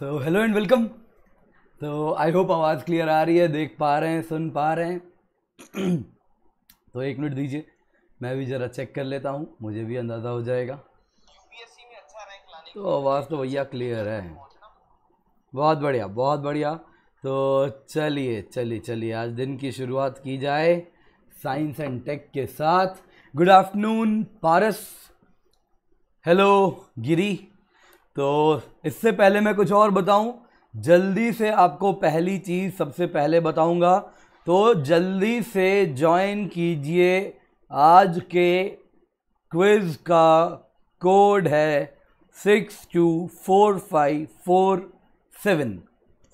So hello and welcome तो I hope आवाज़ clear आ रही है देख पा रहे हैं सुन पा रहे हैं तो एक मिनट दीजिए मैं भी ज़रा चेक कर लेता हूँ मुझे भी अंदाज़ा हो जाएगा अच्छा तो आवाज़ तो भैया क्लियर है बहुत बढ़िया बहुत बढ़िया तो चलिए चलिए चलिए आज दिन की शुरुआत की जाए साइंस एंड टेक के साथ good afternoon Paras hello Giri तो इससे पहले मैं कुछ और बताऊं जल्दी से आपको पहली चीज़ सबसे पहले बताऊंगा तो जल्दी से ज्वाइन कीजिए आज के क्विज़ का कोड है six two four five four seven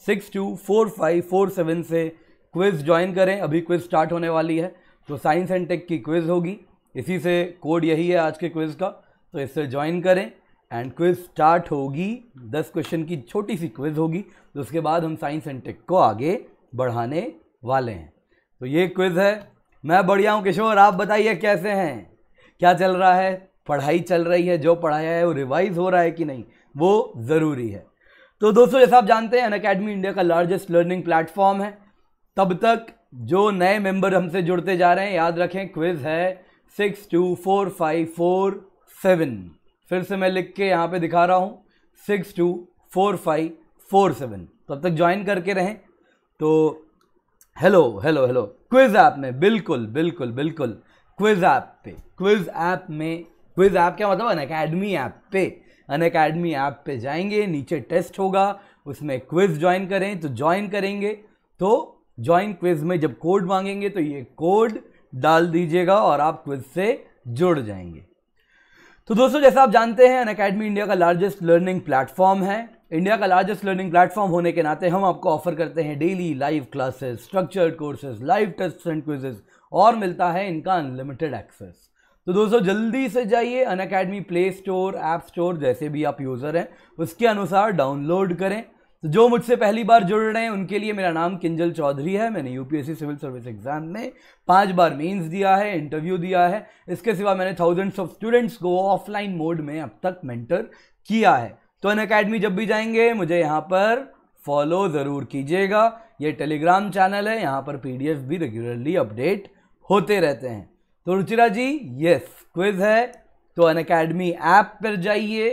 six two four five four seven से क्विज़ ज्वाइन करें अभी क्विज़ स्टार्ट होने वाली है तो साइंस एंड टेक की क्विज़ होगी इसी से कोड यही है आज के क्विज़ का तो इससे ज्वाइन करें एंड क्विज स्टार्ट होगी दस क्वेश्चन की छोटी सी क्विज होगी तो उसके बाद हम साइंस एंड टेक को आगे बढ़ाने वाले हैं तो ये क्विज है मैं बढ़िया हूँ किशोर आप बताइए कैसे हैं क्या चल रहा है पढ़ाई चल रही है जो पढ़ाया है वो रिवाइज हो रहा है कि नहीं वो ज़रूरी है तो दोस्तों जैसा आप जानते हैं अन अकेडमी इंडिया का लार्जेस्ट लर्निंग प्लेटफॉर्म है तब तक जो नए मेंबर हमसे जुड़ते जा रहे हैं याद रखें क्विज है six two four five four seven फिर से मैं लिख के यहाँ पे दिखा रहा हूँ six two four five four seven तो अब तक ज्वाइन करके रहें तो hello hello hello quiz app में बिल्कुल बिल्कुल बिल्कुल क्विज़ ऐप पे क्विज़ ऐप में क्विज़ ऐप क्या मतलब अन अकेडमी ऐप पे अन अकेडमी ऐप पे जाएंगे नीचे टेस्ट होगा उसमें क्विज़ ज्वाइन करें तो ज्वाइन करेंगे तो ज्वाइन क्विज़ में जब कोड मांगेंगे तो ये कोड डाल दीजिएगा और आप क्विज़ से जुड़ जाएंगे तो दोस्तों जैसा आप जानते हैं अन अकेडमी इंडिया का लार्जेस्ट लर्निंग प्लेटफॉर्म है इंडिया का लार्जेस्ट लर्निंग प्लेटफॉर्म होने के नाते हम आपको ऑफर करते हैं daily live classes structured courses live test and quizzes और मिलता है इनका अनलिमिटेड एक्सेस तो दोस्तों जल्दी से जाइए Unacademy play store app store जैसे भी आप यूज़र हैं उसके अनुसार डाउनलोड करें तो जो मुझसे पहली बार जुड़ रहे हैं उनके लिए मेरा नाम किंजल चौधरी है मैंने यूपीएससी सिविल सर्विस एग्जाम में पांच बार मेंस दिया है इंटरव्यू दिया है इसके सिवा मैंने थाउजेंड्स ऑफ स्टूडेंट्स को ऑफलाइन मोड में अब तक मेंटर किया है तो अन अकेडमी जब भी जाएंगे मुझे यहाँ पर फॉलो ज़रूर कीजिएगा ये टेलीग्राम चैनल है यहाँ पर पी भी रेगुलरली अपडेट होते रहते हैं तो रुचिरा जी यस क्विज है तो अन अकेडमी ऐप पर जाइए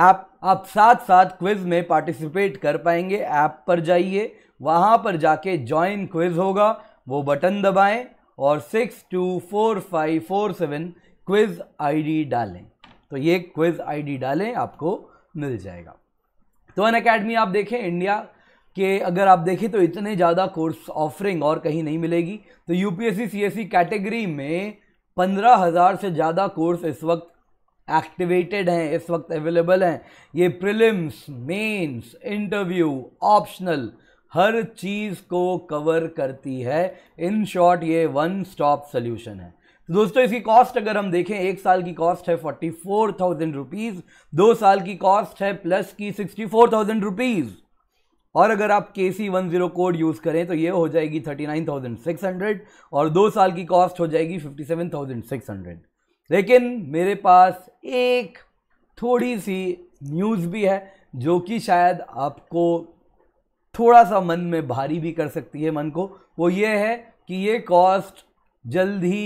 ऐप आप साथ साथ क्विज़ में पार्टिसिपेट कर पाएंगे ऐप पर जाइए वहाँ पर जाके ज्वाइन क्विज़ होगा वो बटन दबाएं और six two four five four seven quiz ID डालें तो ये क्विज़ आईडी डालें आपको मिल जाएगा तो अन अकेडमी आप देखें इंडिया के अगर आप देखें तो इतने ज़्यादा कोर्स ऑफरिंग और कहीं नहीं मिलेगी तो यू पी कैटेगरी में पंद्रह हज़ार से ज़्यादा कोर्स इस वक्त एक्टिवेटेड हैं इस वक्त अवेलेबल हैं ये प्रिलिम्स मेंस इंटरव्यू ऑप्शनल हर चीज़ को कवर करती है इन शॉर्ट ये वन स्टॉप सोल्यूशन है तो दोस्तों इसकी कॉस्ट अगर हम देखें एक साल की कॉस्ट है फोर्टी फोर थाउजेंड रुपीज़ दो साल की कॉस्ट है प्लस की सिक्सटी फोर थाउजेंड रुपीज़ और अगर आप K C one zero code use करें तो ये हो जाएगी thirty nine thousand six hundred और दो साल की कॉस्ट हो जाएगी fifty seven thousand six hundred लेकिन मेरे पास एक थोड़ी सी न्यूज़ भी है जो कि शायद आपको थोड़ा सा मन में भारी भी कर सकती है मन को वो ये है कि ये कॉस्ट जल्द ही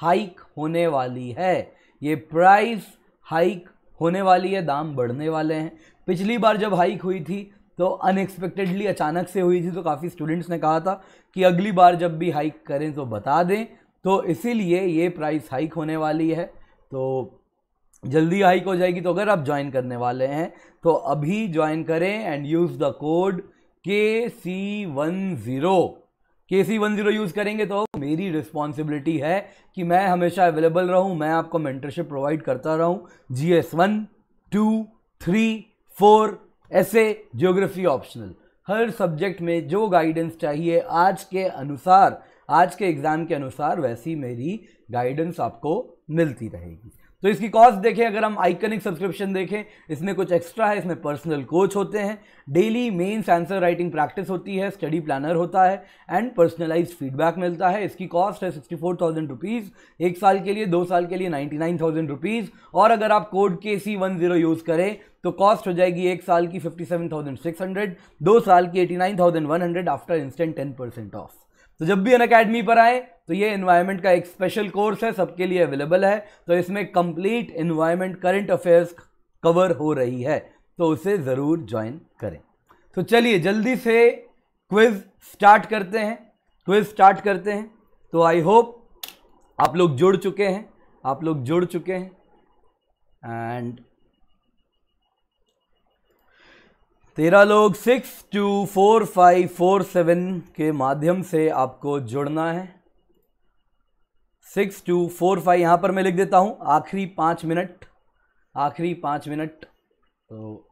हाइक होने वाली है ये प्राइस हाइक होने वाली है दाम बढ़ने वाले हैं पिछली बार जब हाइक हुई थी तो अनएक्सपेक्टेडली अचानक से हुई थी तो काफ़ी स्टूडेंट्स ने कहा था कि अगली बार जब भी हाइक करें तो बता दें तो इसीलिए ये प्राइस हाइक होने वाली है तो जल्दी हाइक हो जाएगी तो अगर आप ज्वाइन करने वाले हैं तो अभी ज्वाइन करें and use the code K C one zero के सी वन ज़ीरो यूज़ करेंगे तो मेरी रिस्पॉन्सिबिलिटी है कि मैं हमेशा अवेलेबल रहूं मैं आपको मेंटरशिप प्रोवाइड करता रहूं G S one two three four ऐसे जियोग्राफी ऑप्शनल हर सब्जेक्ट में जो गाइडेंस चाहिए आज के अनुसार आज के एग्ज़ाम के अनुसार वैसी मेरी गाइडेंस आपको मिलती रहेगी तो इसकी कॉस्ट देखें अगर हम आइकनिक सब्सक्रिप्शन देखें इसमें कुछ एक्स्ट्रा है इसमें पर्सनल कोच होते हैं daily main answer writing practice होती है स्टडी प्लानर होता है एंड पर्सनलाइज फीडबैक मिलता है इसकी कॉस्ट है सिक्सटी फोर थाउजेंड रुपीज़ एक साल के लिए दो साल के लिए नाइन्टी नाइन थाउजेंड रुपीज़ और अगर आप code K C one zero use करें तो कॉस्ट हो जाएगी एक साल की fifty seven thousand six hundred दो साल की eighty nine thousand one hundred after instant ten percent off तो जब भी अन अकेडमी पर आए तो ये इन्वायरमेंट का एक स्पेशल कोर्स है सबके लिए अवेलेबल है तो इसमें complete environment current affairs cover हो रही है तो उसे ज़रूर ज्वाइन करें तो चलिए जल्दी से क्विज स्टार्ट करते हैं क्विज स्टार्ट करते हैं तो आई होप आप लोग जुड़ चुके हैं आप लोग जुड़ चुके हैं एंड तेरह लोग six two four five four seven के माध्यम से आपको जुड़ना है सिक्स टू फोर फाइव यहां पर मैं लिख देता हूं आखिरी पांच मिनट आखिरी पांच मिनट तो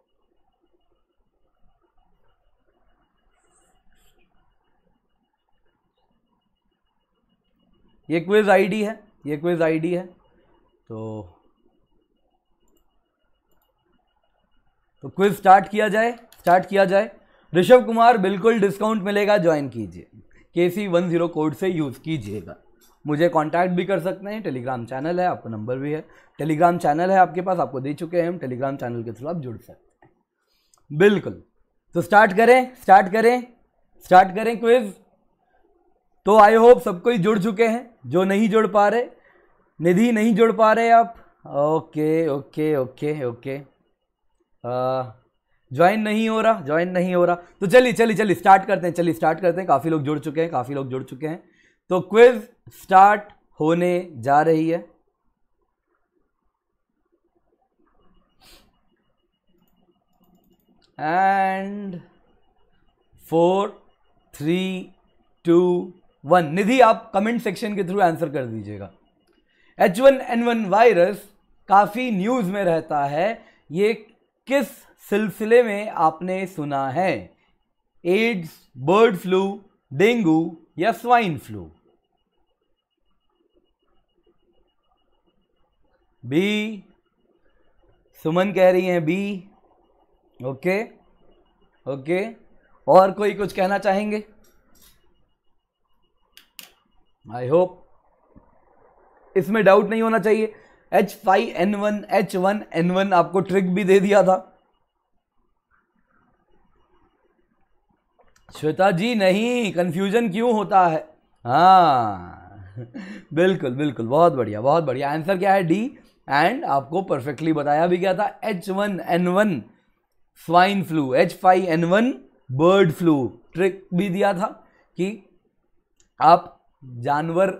ये क्विज आईडी है ये क्विज आईडी है तो तो क्विज स्टार्ट किया जाए स्टार्ट किया जाए ऋषभ कुमार बिल्कुल डिस्काउंट मिलेगा ज्वाइन कीजिए के सी वन जीरो कोड से यूज़ कीजिएगा मुझे कांटेक्ट भी कर सकते हैं टेलीग्राम चैनल है आपका नंबर भी है टेलीग्राम चैनल है आपके पास आपको दे चुके हैं हम टेलीग्राम चैनल के थ्रू आप जुड़ सकते हैं बिल्कुल तो स्टार्ट करें स्टार्ट करें स्टार्ट करें क्विज तो आई होप सबको ही जुड़ चुके हैं जो नहीं जुड़ पा रहे निधि नहीं जुड़ पा रहे आप ओके ओके ओके ओके आ, ज्वाइन नहीं हो रहा ज्वाइन नहीं हो रहा तो चलिए चलिए चलिए स्टार्ट करते हैं चलिए स्टार्ट करते हैं काफ़ी लोग जुड़ चुके हैं काफ़ी लोग जुड़ चुके हैं तो क्विज स्टार्ट होने जा रही है and four three two one Nidhi आप कमेंट सेक्शन के थ्रू आंसर कर दीजिएगा H one N one virus काफ़ी न्यूज़ में रहता है ये किस सिलसिले में आपने सुना है एड्स बर्ड फ्लू डेंगू या स्वाइन फ्लू बी सुमन कह रही हैं बी ओके ओके और कोई कुछ कहना चाहेंगे आई होप इसमें डाउट नहीं होना चाहिए H five N one H one N one आपको ट्रिक भी दे दिया था श्वेता जी नहीं कन्फ्यूजन क्यों होता है हाँ बिल्कुल बिल्कुल बहुत बढ़िया बहुत बढ़िया आंसर क्या है डी एंड आपको परफेक्टली बताया भी क्या था H one N one swine flu H five N one bird flu trick भी दिया था कि आप जानवर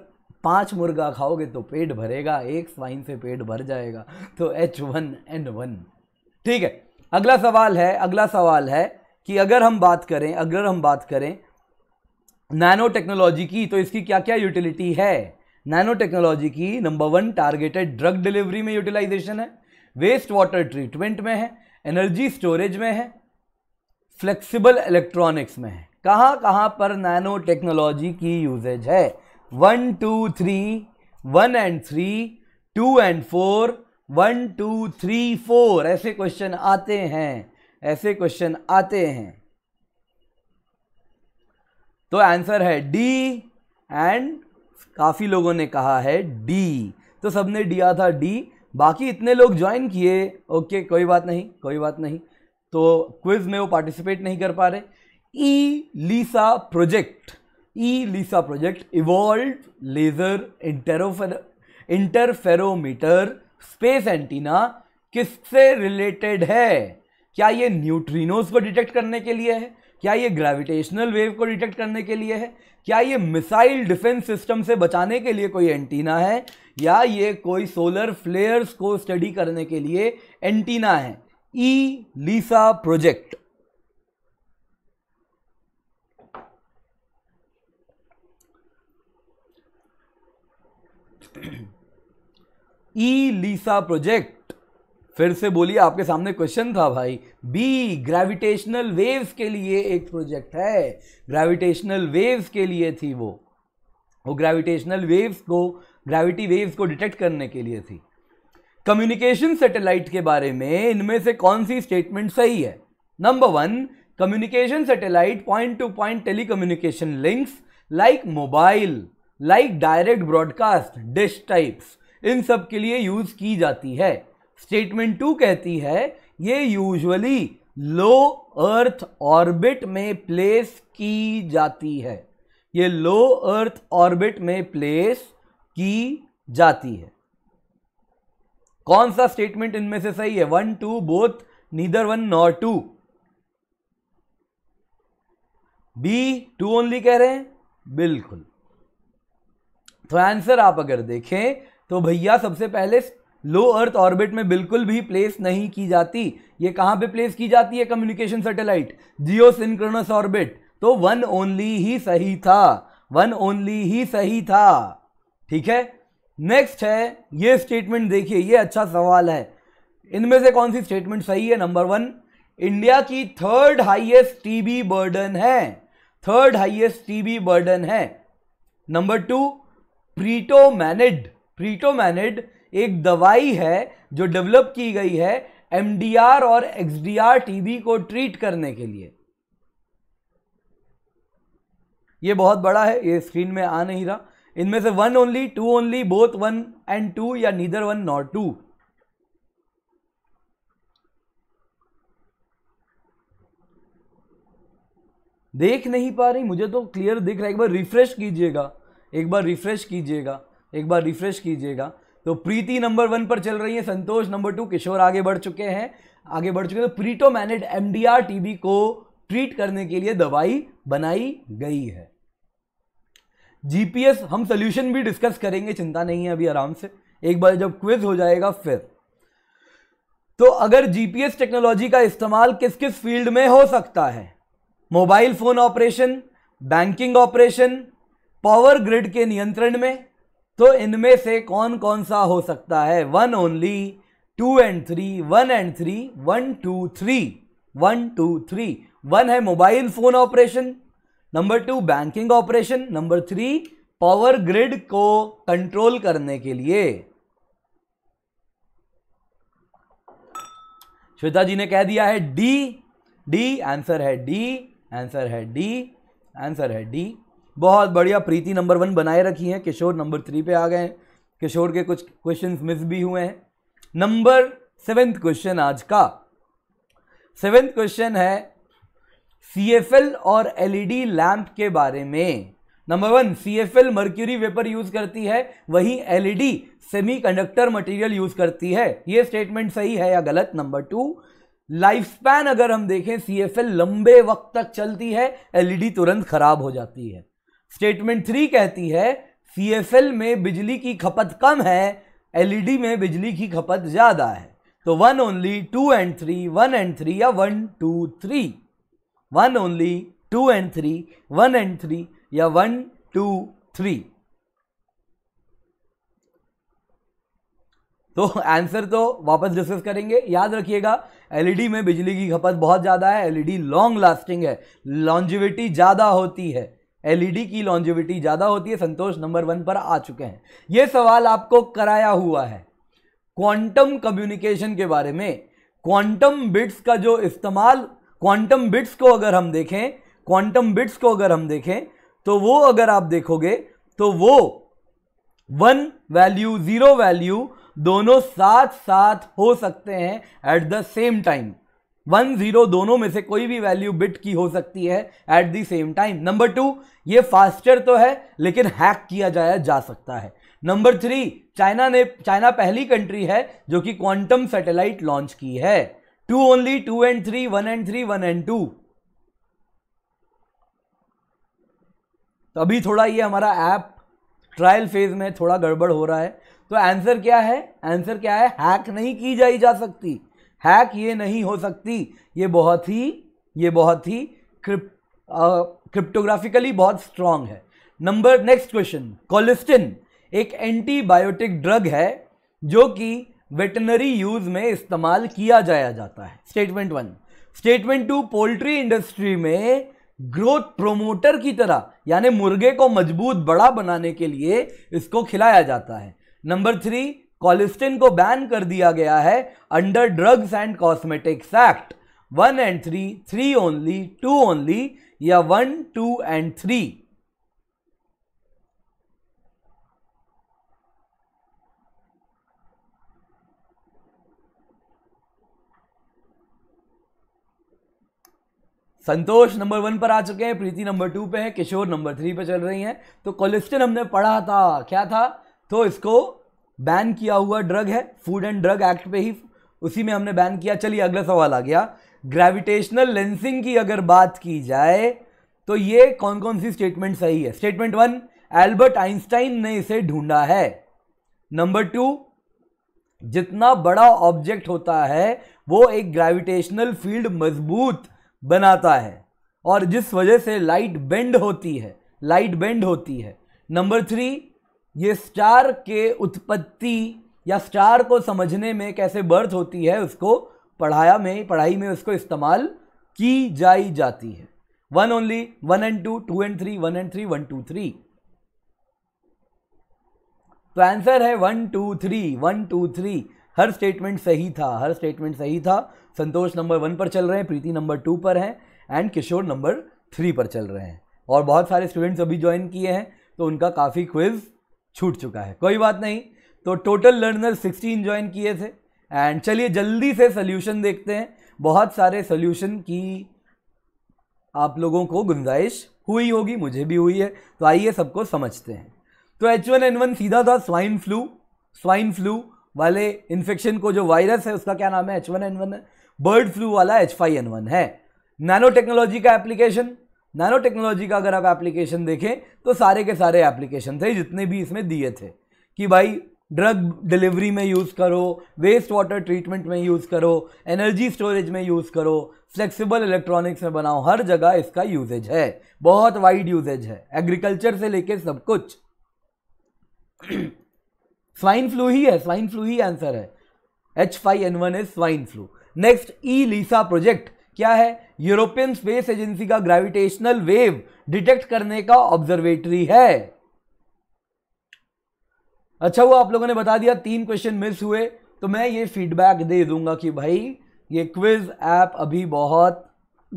पांच मुर्गा खाओगे तो पेट भरेगा एक स्वाइन से पेट भर जाएगा तो एच वन एन वन ठीक है अगला सवाल है अगला सवाल है कि अगर हम बात करें अगर हम बात करें नैनो टेक्नोलॉजी की तो इसकी क्या क्या यूटिलिटी है नैनो टेक्नोलॉजी की number one targeted drug delivery में यूटिलाइजेशन है वेस्ट वाटर ट्रीटमेंट में है एनर्जी स्टोरेज में है फ्लेक्सिबल इलेक्ट्रॉनिक्स में है कहाँ कहाँ पर नैनो टेक्नोलॉजी की यूजेज है one two three one and three two and four one two three four ऐसे क्वेश्चन आते हैं ऐसे क्वेश्चन आते हैं तो आंसर है डी एंड काफ़ी लोगों ने कहा है डी तो सबने दिया था डी बाकी इतने लोग ज्वाइन किए ओके कोई बात नहीं कोई बात नहीं तो क्विज में वो पार्टिसिपेट नहीं कर पा रहे eLISA project eLISA project evolve laser intero interferometer space antenna किससे रिलेटेड है क्या ये न्यूट्रिनोज को डिटेक्ट करने के लिए है क्या ये ग्रेविटेशनल वेव को डिटेक्ट करने के लिए है क्या ये मिसाइल डिफेंस सिस्टम से बचाने के लिए कोई एंटीना है या ये कोई सोलर फ्लेयर्स को स्टडी करने के लिए एंटीना है ई eLISA project eLISA project फिर से बोलिए आपके सामने क्वेश्चन था भाई बी ग्रेविटेशनल वेव्स के लिए एक प्रोजेक्ट है ग्रेविटेशनल वेव्स के लिए थी वो वो ग्रेविटेशनल वेव्स को ग्रेविटी वेव्स को डिटेक्ट करने के लिए थी कम्युनिकेशन सैटेलाइट के बारे में इनमें से कौन सी स्टेटमेंट सही है number one communication satellite point to point telecommunication links like mobile like direct broadcast dish types इन सब के लिए यूज की जाती है स्टेटमेंट टू कहती है ये यूजुअली लो अर्थ ऑर्बिट में प्लेस की जाती है ये लो अर्थ ऑर्बिट में प्लेस की जाती है कौन सा स्टेटमेंट इनमें से सही है one two both neither one not two B two only कह रहे हैं बिल्कुल तो आंसर आप अगर देखें तो भैया सबसे पहले लो अर्थ ऑर्बिट में बिल्कुल भी प्लेस नहीं की जाती ये कहाँ पे प्लेस की जाती है communication satellite geosynchronous orbit तो वन ओनली ही सही था वन ओनली ही सही था ठीक है नेक्स्ट है ये स्टेटमेंट देखिए ये अच्छा सवाल है इनमें से कौन सी स्टेटमेंट सही है नंबर वन इंडिया की थर्ड हाईएस्ट टीबी बर्डन है थर्ड हाईएस्ट टीबी बर्डन है नंबर टू प्रीटोमैनिड प्रीटोमैनिड एक दवाई है जो डेवलप की गई है एमडीआर और एक्सडीआर टीबी को ट्रीट करने के लिए ये बहुत बड़ा है ये स्क्रीन में आ नहीं रहा इनमें से one only two only both one and two या नीदर वन नॉट टू देख नहीं पा रही मुझे तो क्लियर दिख रहा है एक बार रिफ्रेश कीजिएगा एक बार रिफ्रेश कीजिएगा एक बार रिफ्रेश कीजिएगा तो प्रीति नंबर वन पर चल रही है संतोष नंबर टू किशोर आगे बढ़ चुके हैं आगे बढ़ चुके हैं तो प्रीटोमैनिड एमडीआर टीबी को ट्रीट करने के लिए दवाई बनाई गई है जीपीएस हम सोल्यूशन भी डिस्कस करेंगे चिंता नहीं है अभी आराम से एक बार जब क्विज हो जाएगा फिर तो अगर जीपीएस टेक्नोलॉजी का इस्तेमाल किस किस फील्ड में हो सकता है mobile phone operation banking operation power grid के नियंत्रण में तो इनमें से कौन कौन सा हो सकता है one only two and three one and three one two three one two three one है mobile phone operation number two banking operation number three power grid को कंट्रोल करने के लिए श्वेता जी ने कह दिया है डी डी आंसर है डी आंसर है डी आंसर है डी बहुत बढ़िया प्रीति नंबर वन बनाए रखी है किशोर नंबर थ्री पे आ गए हैं किशोर के कुछ क्वेश्चन मिस भी हुए हैं नंबर सेवेंथ क्वेश्चन आज का सेवेंथ क्वेश्चन है सीएफएल और एलईडी लैम्प e के बारे में number one C F L mercury vapour use करती है वहीं सेमी कंडक्टर मटेरियल यूज करती है ये स्टेटमेंट सही है या गलत नंबर टू लाइफ स्पैन अगर हम देखें सी एफ एल लंबे वक्त तक चलती है एल ई डी तुरंत खराब हो जाती है स्टेटमेंट थ्री कहती है सीएफएल में बिजली की खपत कम है एलईडी e में बिजली की खपत ज़्यादा है तो one only two and three one and three या one two three one only two and three one and three या वन टू थ्री तो आंसर तो वापस डिस्कस करेंगे याद रखिएगा एलईडी e में बिजली की खपत बहुत ज़्यादा है एलईडी लॉन्ग लास्टिंग है लॉन्जिविटी ज़्यादा होती है एलईडी की लॉन्जिविटी ज़्यादा होती है संतोष नंबर वन पर आ चुके हैं ये सवाल आपको कराया हुआ है क्वांटम कम्युनिकेशन के बारे में क्वांटम बिट्स का जो इस्तेमाल क्वांटम बिट्स को अगर हम देखें क्वांटम बिट्स को अगर हम देखें तो वो अगर आप देखोगे तो वो वन वैल्यू ज़ीरो वैल्यू दोनों साथ साथ हो सकते हैं at the same time one zero दोनों में से कोई भी वैल्यू बिट की हो सकती है at the same time number two ये फास्टर तो है लेकिन हैक किया जाया जा सकता है नंबर थ्री चाइना ने चाइना पहली कंट्री है जो कि क्वांटम सैटेलाइट लॉन्च की है two only two and three one and three one and two तो अभी थोड़ा ये हमारा ऐप ट्रायल फेज में थोड़ा गड़बड़ हो रहा है तो आंसर क्या है आंसर क्या है हैक नहीं की जाई जा सकती हैक ये नहीं हो सकती ये बहुत ही ये बहुत ही क्रिप क्रिप्टोग्राफिकली बहुत स्ट्रांग है नंबर नेक्स्ट क्वेश्चन कोलिस्टिन एक एंटीबायोटिक ड्रग है जो कि वेटनरी यूज में इस्तेमाल किया जाया जाता है statement one statement two poultry industry में ग्रोथ प्रोमोटर की तरह यानी मुर्गे को मजबूत बड़ा बनाने के लिए इसको खिलाया जाता है नंबर थ्री कॉलिस्टिन को बैन कर दिया गया है under drugs and cosmetics act one and three three only two only या one two and three Santosh number one पर आ चुके हैं प्रीति नंबर टू पे है किशोर नंबर थ्री पे चल रही हैं तो कोलिस्टिन हमने पढ़ा था क्या था तो इसको बैन किया हुआ ड्रग है फूड एंड ड्रग एक्ट पे ही उसी में हमने बैन किया चलिए अगला सवाल आ गया ग्रेविटेशनल लेंसिंग की अगर बात की जाए तो ये कौन कौन सी स्टेटमेंट सही है स्टेटमेंट वन एल्बर्ट आइंस्टाइन ने इसे ढूंढा है नंबर टू जितना बड़ा ऑब्जेक्ट होता है वो एक ग्रेविटेशनल फील्ड मजबूत बनाता है और जिस वजह से लाइट बेंड होती है लाइट बेंड होती है नंबर थ्री ये स्टार के उत्पत्ति या स्टार को समझने में कैसे बर्थ होती है उसको पढ़ाया में पढ़ाई में उसको इस्तेमाल की जाई जाती है one only one and two two and three one and three one two three तो आंसर है one two three one two three हर स्टेटमेंट सही था हर स्टेटमेंट सही था संतोष नंबर वन पर चल रहे हैं प्रीति नंबर टू पर हैं एंड किशोर नंबर थ्री पर चल रहे हैं और बहुत सारे स्टूडेंट्स अभी ज्वाइन किए हैं तो उनका काफ़ी क्विज़ छूट चुका है कोई बात नहीं तो टोटल लर्नर सिक्सटीन ज्वाइन किए थे एंड चलिए जल्दी से सोल्यूशन देखते हैं बहुत सारे सोल्यूशन की आप लोगों को गुंजाइश हुई होगी मुझे भी हुई है तो आइए सबको समझते हैं तो एच वन एन वन सीधा था स्वाइन फ्लू स्वाइन फ्लू वाले इन्फेक्शन को जो वायरस है उसका क्या नाम है एच वन एन वन है बर्ड फ्लू वाला एच फाइव एन वन है नैनो टेक्नोलॉजी का एप्लीकेशन नैनो टेक्नोलॉजी का अगर आप एप्लीकेशन देखें तो सारे के सारे एप्लीकेशन थे जितने भी इसमें दिए थे कि भाई ड्रग डिलीवरी में यूज़ करो वेस्ट वाटर ट्रीटमेंट में यूज़ करो एनर्जी स्टोरेज में यूज़ करो फ्लेक्सिबल इलेक्ट्रॉनिक्स में बनाओ हर जगह इसका यूजेज है बहुत वाइड यूजेज है एग्रीकल्चर से लेके सब कुछ स्वाइन फ्लू ही है स्वाइन फ्लू ही आंसर है H five N one is swine flu next eLISA project क्या है यूरोपियन स्पेस एजेंसी का ग्रेविटेशनल वेव डिटेक्ट करने का ऑब्जर्वेटरी है अच्छा हुआ आप लोगों ने बता दिया तीन क्वेश्चन मिस हुए तो मैं ये फीडबैक दे दूंगा कि भाई ये क्विज ऐप अभी बहुत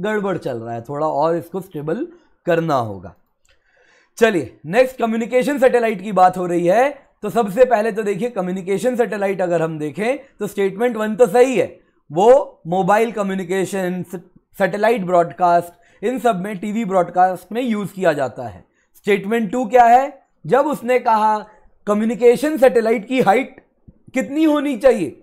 गड़बड़ चल रहा है थोड़ा और इसको स्टेबल करना होगा चलिए नेक्स्ट कम्युनिकेशन सैटेलाइट की बात हो रही है तो सबसे पहले तो देखिए कम्युनिकेशन सैटेलाइट अगर हम देखें तो स्टेटमेंट वन तो सही है वो मोबाइल कम्युनिकेशन सैटेलाइट ब्रॉडकास्ट इन सब में टीवी ब्रॉडकास्ट में यूज़ किया जाता है स्टेटमेंट टू क्या है जब उसने कहा कम्युनिकेशन सैटेलाइट की हाइट कितनी होनी चाहिए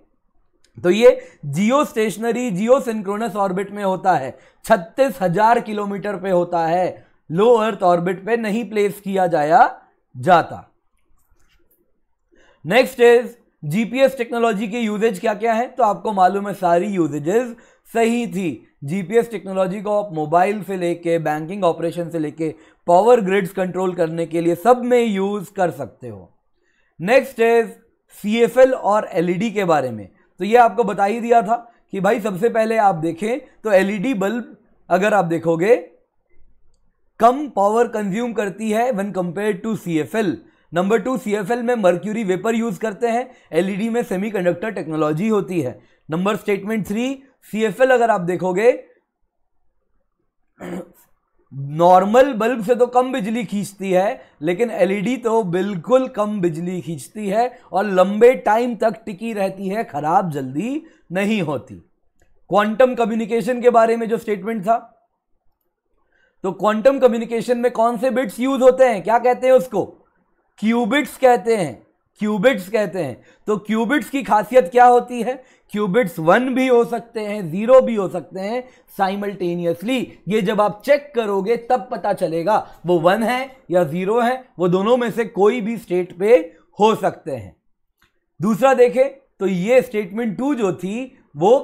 तो ये geostationary geosynchronous orbit में होता है छत्तीस हजार किलोमीटर पे होता है लो अर्थ ऑर्बिट पे नहीं प्लेस किया जाया जाता नेक्स्ट इज जीपीएस टेक्नोलॉजी के यूजेज क्या क्या है तो आपको मालूम है सारी यूजेजेस सही थी जीपीएस टेक्नोलॉजी को आप मोबाइल से लेके बैंकिंग ऑपरेशन से लेके पावर ग्रिड्स कंट्रोल करने के लिए सब में यूज़ कर सकते हो नेक्स्ट इज सी और एलईडी e के बारे में तो ये आपको बता ही दिया था कि भाई सबसे पहले आप देखें तो एलईडी बल्ब e अगर आप देखोगे कम पावर कंज्यूम करती है one compare to C F L number two C में मर्क्यूरी वेपर यूज़ करते हैं एलईडी e में सेमीकंडक्टर टेक्नोलॉजी होती है नंबर स्टेटमेंट थ्री सी अगर आप देखोगे नॉर्मल बल्ब से तो कम बिजली खींचती है लेकिन एलईडी e तो बिल्कुल कम बिजली खींचती है और लंबे टाइम तक टिकी रहती है ख़राब जल्दी नहीं होती क्वांटम कम्युनिकेशन के बारे में जो स्टेटमेंट था तो क्वांटम कम्युनिकेशन में कौन से बिट्स यूज होते हैं क्या कहते हैं उसको क्यूबिट्स कहते हैं क्यूबिट्स कहते हैं तो क्यूबिट्स की खासियत क्या होती है क्यूबिट्स वन भी हो सकते हैं जीरो भी हो सकते हैं साइमल्टेनियसली ये जब आप चेक करोगे तब पता चलेगा वो वन है या जीरो है वो दोनों में से कोई भी स्टेट पे हो सकते हैं दूसरा देखें तो ये स्टेटमेंट टू जो थी वो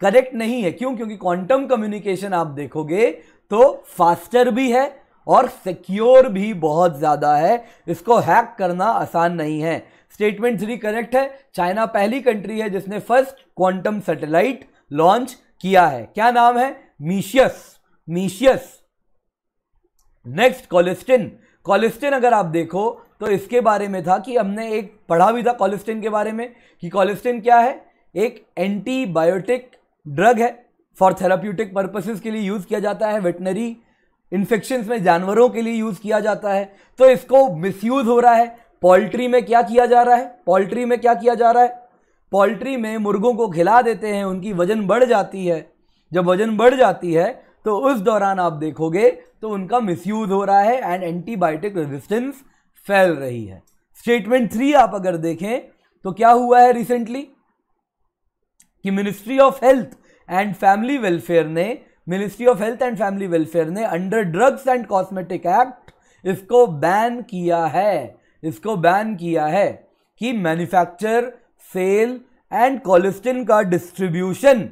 करेक्ट नहीं है क्यों क्योंकि क्वांटम कम्युनिकेशन आप देखोगे तो फास्टर भी है और सिक्योर भी बहुत ज़्यादा है इसको हैक करना आसान नहीं है स्टेटमेंट थ्री करेक्ट है चाइना पहली कंट्री है जिसने फर्स्ट क्वांटम सैटेलाइट लॉन्च किया है क्या नाम है मीशियस मीशियस नेक्स्ट कॉलिस्टिन कॉलिस्टिन अगर आप देखो तो इसके बारे में था कि हमने एक पढ़ा भी था कॉलिस्टिन के बारे में कि कॉलिस्टिन क्या है एक एंटीबायोटिक ड्रग है फॉर थेराप्यूटिक पर्पसेस के लिए यूज़ किया जाता है वेटनरी इन्फेक्शन में जानवरों के लिए यूज़ किया जाता है तो इसको मिसयूज़ हो रहा है पोल्ट्री में क्या किया जा रहा है पोल्ट्री में क्या किया जा रहा है पोल्ट्री में मुर्गों को खिला देते हैं उनकी वज़न बढ़ जाती है जब वज़न बढ़ जाती है तो उस दौरान आप देखोगे तो उनका मिसयूज़ हो रहा है एंड एंटीबायोटिक रेजिस्टेंस फैल रही है स्टेटमेंट थ्री आप अगर देखें तो क्या हुआ है रिसेंटली कि ministry of health and family welfare ने ministry of health and family welfare ने under drugs and cosmetic act इसको बैन किया है इसको बैन किया है कि मैन्युफैक्चर सेल एंड कोलेस्टिन का डिस्ट्रीब्यूशन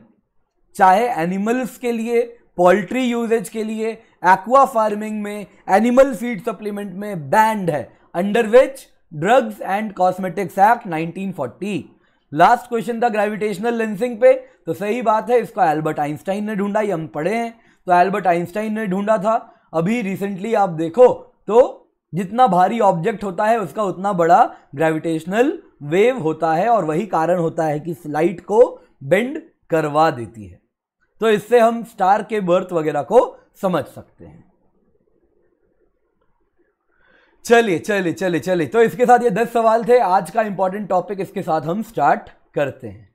चाहे एनिमल्स के लिए पोल्ट्री यूजेज के लिए एक्वा फार्मिंग में एनिमल फीड सप्लीमेंट में बैंड है under which drugs and cosmetics act 1940 last question था ग्रेविटेशनल लेंसिंग पे तो सही बात है इसका एल्बर्ट आइंस्टाइन ने ढूंढा ये हम पढ़े हैं तो एल्बर्ट आइंस्टाइन ने ढूंढा था अभी रिसेंटली आप देखो तो जितना भारी ऑब्जेक्ट होता है उसका उतना बड़ा ग्रेविटेशनल वेव होता है और वही कारण होता है कि लाइट को बेंड करवा देती है तो इससे हम स्टार के बर्थ वगैरह को समझ सकते हैं चलिए चलिए चलिए चलिए तो इसके साथ ये दस सवाल थे आज का इंपॉर्टेंट टॉपिक इसके साथ हम स्टार्ट करते हैं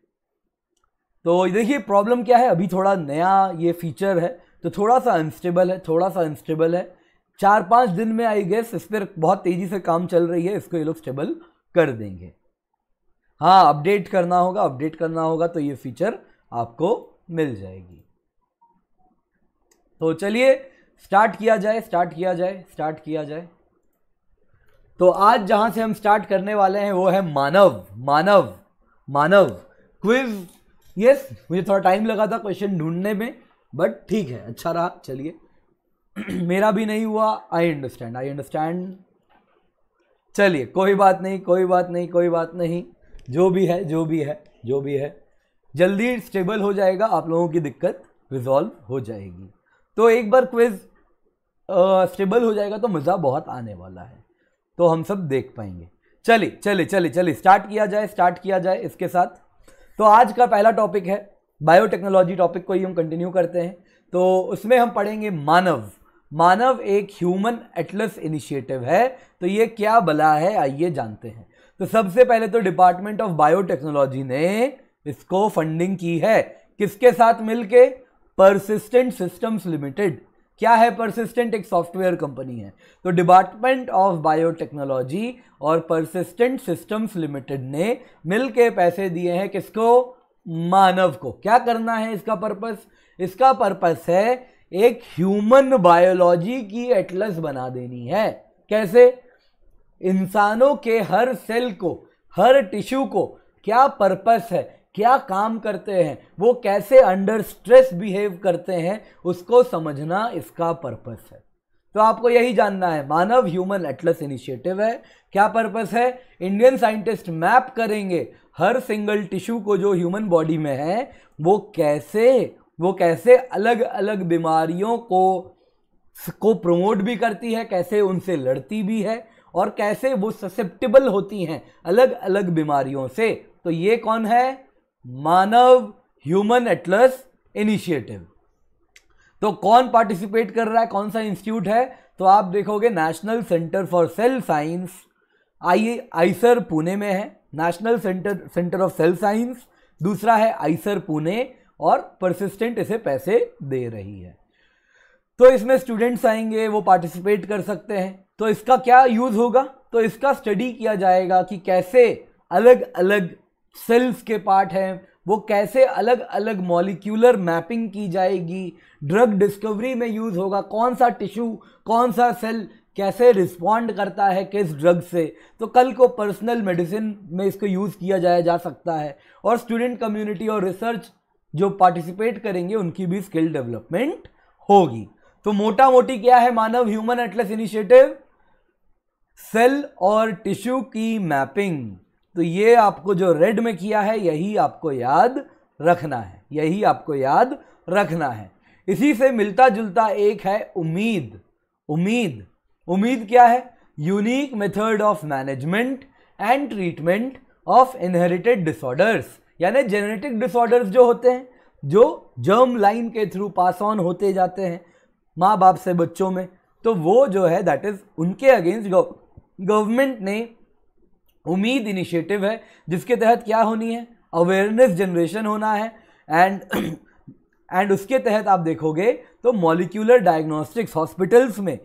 तो देखिए प्रॉब्लम क्या है अभी थोड़ा नया ये फीचर है तो थोड़ा सा अनस्टेबल है थोड़ा सा अनस्टेबल है चार पांच दिन में आई गेस इस पर बहुत तेज़ी से काम चल रही है इसको ये लोग स्टेबल कर देंगे हाँ अपडेट करना होगा अपडेट करना होगा तो ये फीचर आपको मिल जाएगी तो चलिए स्टार्ट किया जाए स्टार्ट किया जाए स्टार्ट किया जाए तो आज जहाँ से हम स्टार्ट करने वाले हैं वो है मानव मानव मानव क्विज यस मुझे थोड़ा टाइम लगा था क्वेश्चन ढूंढने में बट ठीक है अच्छा रहा चलिए मेरा भी नहीं हुआ आई अंडरस्टैंड आई अंडरस्टैंड चलिए कोई बात नहीं कोई बात नहीं कोई बात नहीं जो भी है जो भी है जो भी है जल्दी स्टेबल हो जाएगा आप लोगों की दिक्कत रिजॉल्व हो जाएगी तो एक बार क्विज स्टेबल हो जाएगा तो मज़ा बहुत आने वाला है तो हम सब देख पाएंगे चलिए चलिए चलिए चलिए स्टार्ट किया जाए स्टार्ट किया जाए इसके साथ तो आज का पहला टॉपिक है बायोटेक्नोलॉजी टॉपिक को ही हम कंटिन्यू करते हैं तो उसमें हम पढ़ेंगे मानव मानव एक ह्यूमन एटलस इनिशिएटिव है तो ये क्या बला है आइए जानते हैं तो सबसे पहले तो डिपार्टमेंट ऑफ बायोटेक्नोलॉजी ने इसको फंडिंग की है किसके साथ मिलके परसिस्टेंट सिस्टम्स लिमिटेड क्या है परसिस्टेंट एक सॉफ्टवेयर कंपनी है तो डिपार्टमेंट ऑफ बायोटेक्नोलॉजी और परसिस्टेंट सिस्टम्स लिमिटेड ने मिल के पैसे दिए हैं किसको मानव को क्या करना है इसका पर्पस इसका पर्पस है एक ह्यूमन बायोलॉजी की एटलस बना देनी है कैसे इंसानों के हर सेल को हर टिश्यू को क्या पर्पस है क्या काम करते हैं वो कैसे अंडर स्ट्रेस बिहेव करते हैं उसको समझना इसका पर्पस है तो आपको यही जानना है मानव ह्यूमन एटलस इनिशिएटिव है क्या पर्पस है इंडियन साइंटिस्ट मैप करेंगे हर सिंगल टिश्यू को जो ह्यूमन बॉडी में है वो कैसे वो कैसे अलग अलग बीमारियों को को प्रमोट भी करती है कैसे उनसे लड़ती भी है और कैसे वो ससेप्टेबल होती हैं अलग अलग बीमारियों से तो ये कौन है मानव ह्यूमन एटलस इनिशिएटिव तो कौन पार्टिसिपेट कर रहा है कौन सा इंस्टीट्यूट है तो आप देखोगे national centre for cell science I IISER Pune में है national centre centre of cell science दूसरा है आईसर पुणे और परसिस्टेंट इसे पैसे दे रही है तो इसमें स्टूडेंट्स आएंगे वो पार्टिसिपेट कर सकते हैं तो इसका क्या यूज़ होगा तो इसका स्टडी किया जाएगा कि कैसे अलग अलग सेल्स के पार्ट हैं वो कैसे अलग अलग मॉलिक्यूलर मैपिंग की जाएगी ड्रग डिस्कवरी में यूज़ होगा कौन सा टिश्यू कौन सा सेल कैसे रिस्पॉन्ड करता है किस ड्रग से तो कल को पर्सनल मेडिसिन में इसको यूज़ किया जाया जा सकता है और स्टूडेंट कम्युनिटी और रिसर्च जो पार्टिसिपेट करेंगे उनकी भी स्किल डेवलपमेंट होगी तो मोटा मोटी क्या है MANAV human atlas initiative cell और टिश्यू की मैपिंग तो ये आपको जो रेड में किया है यही आपको याद रखना है यही आपको याद रखना है इसी से मिलता जुलता एक है उम्मीद उम्मीद उम्मीद क्या है unique method of management and treatment of inherited disorders यानी जेनेटिक डिसऑर्डर्स जो होते हैं जो जर्म लाइन के थ्रू पास ऑन होते जाते हैं माँ बाप से बच्चों में तो वो जो है दैट इज़ उनके अगेंस्ट गवर्नमेंट ने उम्मीद इनिशिएटिव है जिसके तहत क्या होनी है अवेयरनेस जनरेशन होना है एंड एंड उसके तहत आप देखोगे तो मॉलिक्यूलर डायग्नोस्टिक्स हॉस्पिटल्स में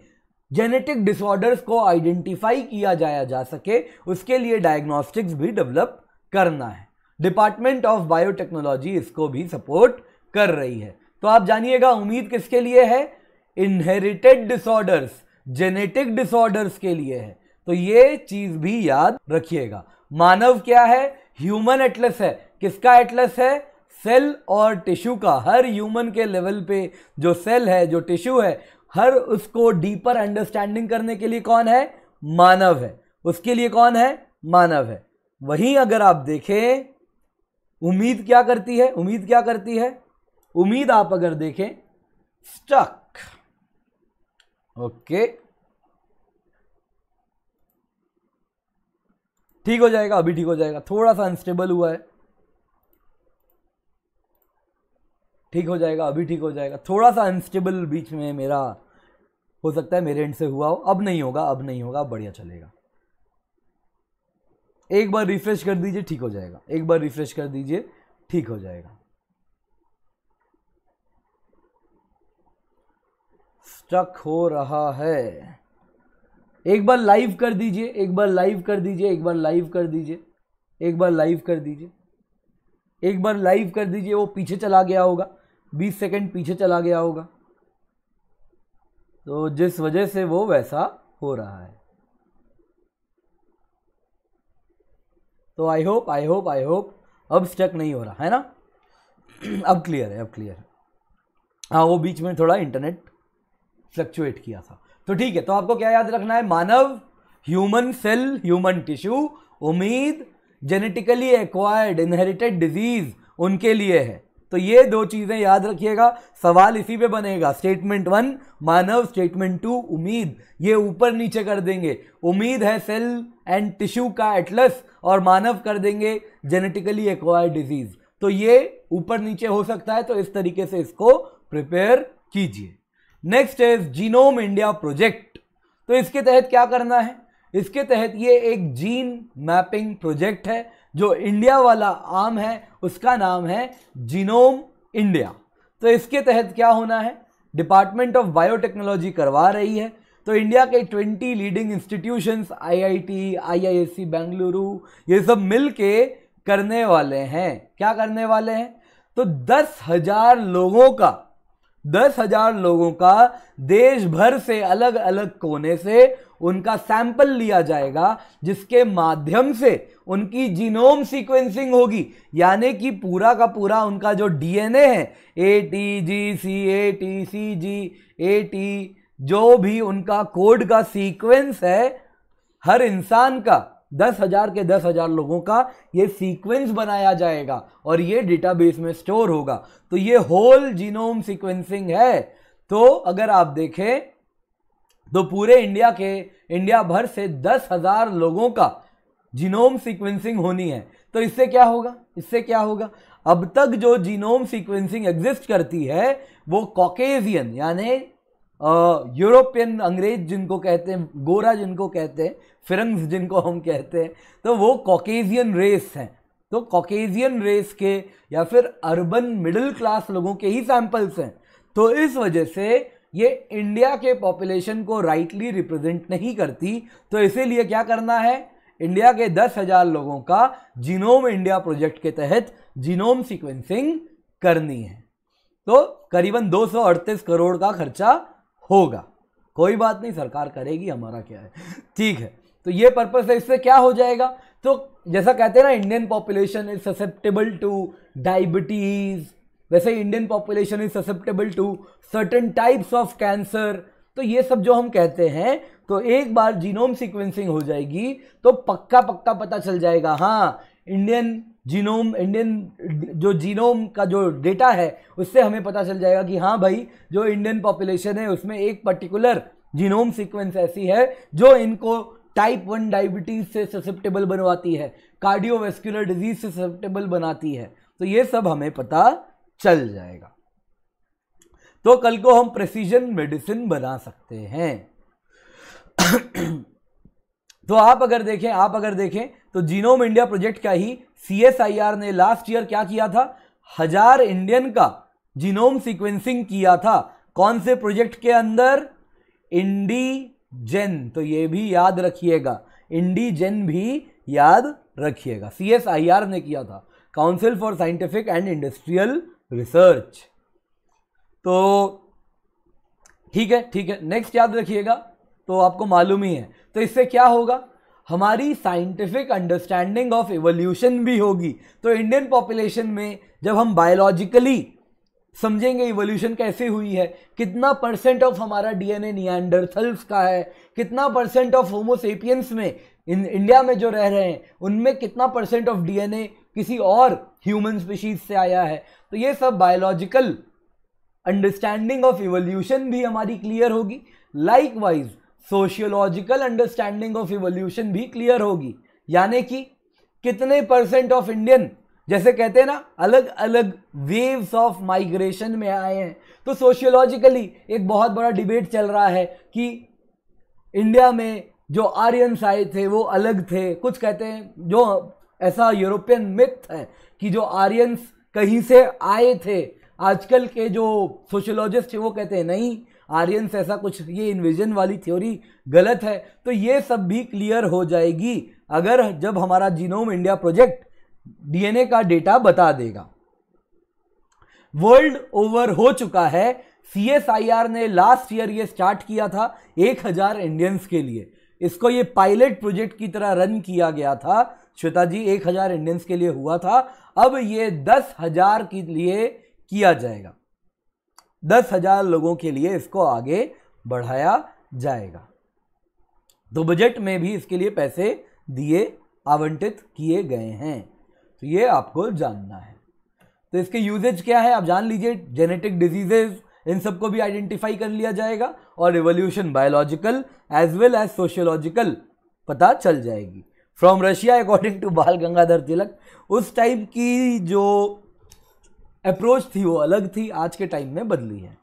जेनेटिक डिसऑर्डर्स को आइडेंटिफाई किया जाया जा सके उसके लिए डायग्नोस्टिक्स भी डेवलप करना है डिपार्टमेंट ऑफ बायोटेक्नोलॉजी इसको भी सपोर्ट कर रही है तो आप जानिएगा उम्मीद किसके लिए है इनहेरिटेड डिसऑर्डर्स जेनेटिक डिसऑर्डर्स के लिए है तो ये चीज भी याद रखिएगा मानव क्या है ह्यूमन एटलस है किसका एटलस है सेल और टिश्यू का हर ह्यूमन के लेवल पे जो सेल है जो टिश्यू है हर उसको डीपर अंडरस्टैंडिंग करने के लिए कौन है मानव है उसके लिए कौन है मानव है वहीं अगर आप देखें उम्मीद क्या करती है उम्मीद क्या करती है उम्मीद आप अगर देखें स्टक ओके okay. ठीक हो जाएगा अभी ठीक हो जाएगा थोड़ा सा अनस्टेबल हुआ है ठीक हो जाएगा अभी ठीक हो जाएगा थोड़ा सा अनस्टेबल बीच में मेरा हो सकता है मेरे एंड से हुआ हो अब नहीं होगा अब नहीं होगा बढ़िया चलेगा एक बार रिफ्रेश कर दीजिए ठीक हो जाएगा एक बार रिफ्रेश कर दीजिए ठीक हो जाएगा स्टक हो रहा है एक बार लाइव कर दीजिए एक बार लाइव कर दीजिए एक बार लाइव कर दीजिए एक बार लाइव कर दीजिए एक बार लाइव कर दीजिए वो पीछे चला गया होगा बीस सेकंड पीछे चला गया होगा तो जिस वजह से वो वैसा हो रहा है तो I hope I hope I hope अब स्टक नहीं हो रहा है ना अब क्लियर है अब क्लियर है हाँ वो बीच में थोड़ा इंटरनेट फ्लक्चुएट किया था तो ठीक है तो आपको क्या याद रखना है MANAV human cell human tissue UMMID genetically acquired inherited disease उनके लिए है तो ये दो चीज़ें याद रखिएगा सवाल इसी पे बनेगा statement one MANAV statement two UMMID ये ऊपर नीचे कर देंगे उम्मीद है सेल एंड टिश्यू का एटलस और मानव कर देंगे जेनेटिकली एक्वायर्ड डिजीज तो ये ऊपर नीचे हो सकता है तो इस तरीके से इसको प्रिपेयर कीजिए नेक्स्ट है जीनोम इंडिया प्रोजेक्ट तो इसके तहत क्या करना है इसके तहत ये एक जीन मैपिंग प्रोजेक्ट है जो इंडिया वाला आम है उसका नाम है जीनोम इंडिया तो इसके तहत क्या होना है डिपार्टमेंट ऑफ बायोटेक्नोलॉजी करवा रही है तो इंडिया के 20 leading institutions IIT, IISc Bengaluru ये सब मिलके करने वाले हैं क्या करने वाले हैं तो दस हजार लोगों का दस हजार लोगों का देश भर से अलग अलग कोने से उनका सैंपल लिया जाएगा जिसके माध्यम से उनकी जीनोम सीक्वेंसिंग होगी यानी कि पूरा का पूरा उनका जो डीएनए है A T G C A T C G A T जो भी उनका कोड का सीक्वेंस है हर इंसान का दस हज़ार के दस हज़ार लोगों का ये सीक्वेंस बनाया जाएगा और ये डेटाबेस में स्टोर होगा तो ये होल जीनोम सीक्वेंसिंग है तो अगर आप देखें तो पूरे इंडिया के इंडिया भर से दस हज़ार लोगों का जीनोम सीक्वेंसिंग होनी है तो इससे क्या होगा इससे क्या होगा अब तक जो जीनोम सीक्वेंसिंग एग्जिस्ट करती है वो कॉकेजियन यानी यूरोपियन अंग्रेज जिनको कहते हैं गोरा जिनको कहते हैं फिरंग्स जिनको हम कहते हैं तो वो कॉकेजियन रेस हैं तो कॉकेजियन रेस के या फिर अर्बन मिडिल क्लास लोगों के ही सैम्पल्स हैं तो इस वजह से ये इंडिया के पॉपुलेशन को राइटली रिप्रेजेंट नहीं करती तो इसीलिए क्या करना है इंडिया के दस हज़ार लोगों का जीनोम इंडिया प्रोजेक्ट के तहत जीनोम सीक्वेंसिंग करनी है तो करीबन दो करोड़ का खर्चा होगा कोई बात नहीं सरकार करेगी हमारा क्या है ठीक है तो ये पर्पस है इससे क्या हो जाएगा तो जैसा कहते हैं ना Indian population is susceptible to diabetes वैसे Indian population is susceptible to certain types of cancer तो ये सब जो हम कहते हैं तो एक बार जीनोम सीक्वेंसिंग हो जाएगी तो पक्का पक्का पता चल जाएगा हाँ इंडियन जीनोम इंडियन जो जीनोम का जो डेटा है उससे हमें पता चल जाएगा कि हाँ भाई जो इंडियन पॉपुलेशन है उसमें एक पर्टिकुलर जीनोम सीक्वेंस ऐसी है जो इनको टाइप वन डायबिटीज से ससेप्टेबल बनवाती है कार्डियोवेस्कुलर डिजीज से ससेप्टेबल बनाती है तो ये सब हमें पता चल जाएगा तो कल को हम प्रेसिजन मेडिसिन बना सकते हैं तो आप अगर देखें आप अगर देखें तो जीनोम इंडिया प्रोजेक्ट का ही सी ने लास्ट ईयर क्या किया था हजार इंडियन का जीनोम सिक्वेंसिंग किया था कौन से प्रोजेक्ट के अंदर इंडीजेन तो ये भी याद रखिएगा इंडीजेन भी याद रखिएगा सीएसआईआर ने किया था council for scientific and industrial research तो ठीक है ठीक है नेक्स्ट याद रखिएगा तो आपको मालूम ही है तो इससे क्या होगा हमारी साइंटिफिक अंडरस्टैंडिंग ऑफ एवोल्यूशन भी होगी तो इंडियन पॉपुलेशन में जब हम बायोलॉजिकली समझेंगे इवोल्यूशन कैसे हुई है कितना परसेंट ऑफ हमारा डीएनए नियंडरथल्स का है कितना परसेंट ऑफ होमोसेपियंस में इन इंडिया में जो रह रहे हैं उनमें कितना परसेंट ऑफ डीएनए किसी और ह्यूमन स्पीशीज से आया है तो ये सब बायोलॉजिकल अंडरस्टैंडिंग ऑफ इवोल्यूशन भी हमारी क्लियर होगी likewise sociological understanding of evolution भी क्लियर होगी यानी कि कितने परसेंट ऑफ इंडियन जैसे कहते हैं ना अलग अलग वेव्स ऑफ माइग्रेशन में आए हैं तो सोशियोलॉजिकली एक बहुत बड़ा डिबेट चल रहा है कि इंडिया में जो आर्यंस आए थे वो अलग थे कुछ कहते हैं जो ऐसा यूरोपियन मिथ है कि जो आर्यंस कहीं से आए थे आजकल के जो सोशियोलॉजिस्ट हैं वो कहते हैं नहीं आर्यंस ऐसा कुछ ये इन्विजन वाली थ्योरी गलत है तो ये सब भी क्लियर हो जाएगी अगर जब हमारा जीनोम इंडिया प्रोजेक्ट डीएनए का डेटा बता देगा वर्ल्ड ओवर हो चुका है सीएसआईआर ने लास्ट ईयर ये स्टार्ट किया था एक हजार इंडियंस के लिए इसको ये पायलट प्रोजेक्ट की तरह रन किया गया था श्वेता जी एक हजार इंडियंस के लिए हुआ था अब ये दस हजार के लिए किया जाएगा दस हजार लोगों के लिए इसको आगे बढ़ाया जाएगा तो बजट में भी इसके लिए पैसे दिए आवंटित किए गए हैं तो ये आपको जानना है तो इसके यूजेज क्या है आप जान लीजिए जेनेटिक डिजीजेज इन सबको भी आइडेंटिफाई कर लिया जाएगा और revolution biological as well as sociological पता चल जाएगी फ्रॉम रशिया अकॉर्डिंग टू बाल गंगाधर तिलक उस टाइम की जो अप्रोच थी वो अलग थी आज के टाइम में बदली है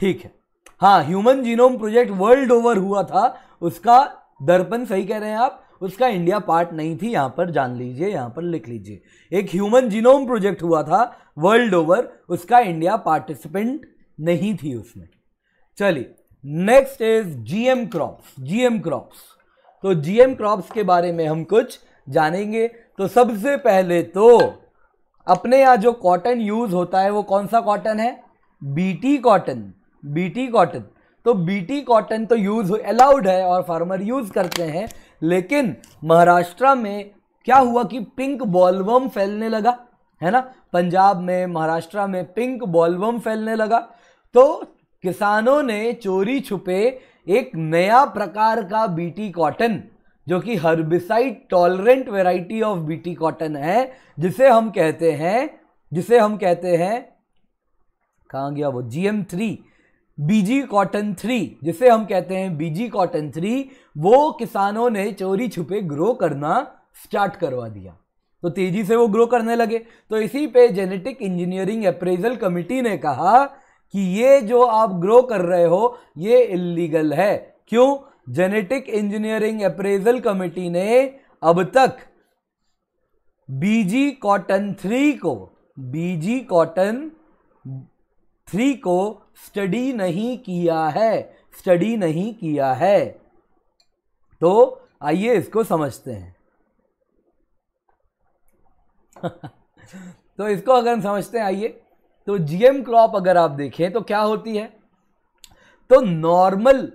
ठीक है हाँ human genome project world over हुआ था उसका दर्पण सही कह रहे हैं आप उसका इंडिया पार्ट नहीं थी यहाँ पर जान लीजिए यहाँ पर लिख लीजिए एक ह्यूमन जीनोम प्रोजेक्ट हुआ था वर्ल्ड ओवर उसका इंडिया पार्टिसिपेंट नहीं थी उसमें चलिए next is GM crops GM crops तो जीएम क्रॉप्स के बारे में हम कुछ जानेंगे तो सबसे पहले तो अपने यहाँ जो कॉटन यूज़ होता है वो कौन सा कॉटन है बीटी कॉटन बीटी कॉटन तो बीटी कॉटन तो यूज़ अलाउड है और फार्मर यूज़ करते हैं लेकिन महाराष्ट्र में क्या हुआ कि पिंक बॉलवम फैलने लगा है ना पंजाब में महाराष्ट्र में पिंक बॉलवम फैलने लगा तो किसानों ने चोरी छुपे एक नया प्रकार का बीटी कॉटन जो कि herbicide tolerant variety of BT cotton है जिसे हम कहते हैं जिसे हम कहते हैं कहा गया वो G M three BG cotton three जिसे हम कहते हैं बीजी कॉटन थ्री वो किसानों ने चोरी छुपे ग्रो करना स्टार्ट करवा दिया तो तेजी से वो ग्रो करने लगे तो इसी पे जेनेटिक इंजीनियरिंग अप्रेजल कमिटी ने कहा कि ये जो आप ग्रो कर रहे हो ये इलीगल है क्यों जेनेटिक इंजीनियरिंग अप्रेजल कमेटी ने अब तक बीजी कॉटन थ्री को बीजी कॉटन थ्री को स्टडी नहीं किया है स्टडी नहीं किया है तो आइए इसको समझते हैं तो इसको अगर हम समझते हैं आइए तो जीएम क्रॉप अगर आप देखें तो क्या होती है तो नॉर्मल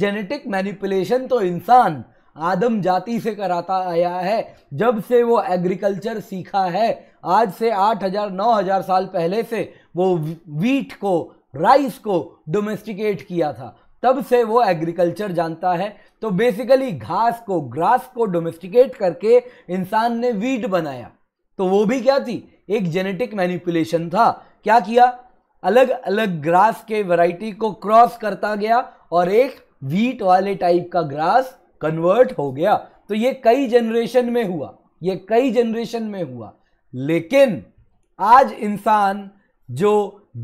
जेनेटिक मैनिपुलेशन तो इंसान आदम जाति से कराता आया है जब से वो एग्रीकल्चर सीखा है आज से आठ हजार नौ हजार साल पहले से वो वीट को राइस को डोमेस्टिकेट किया था तब से वो एग्रीकल्चर जानता है तो बेसिकली घास को ग्रास को डोमेस्टिकेट करके इंसान ने वीट बनाया तो वो भी क्या थी एक जेनेटिक मैनिपुलेशन था क्या किया अलग अलग ग्रास के वैरायटी को क्रॉस करता गया और एक वीट वाले टाइप का ग्रास कन्वर्ट हो गया तो ये कई जनरेशन में हुआ ये कई जनरेशन में हुआ लेकिन आज इंसान जो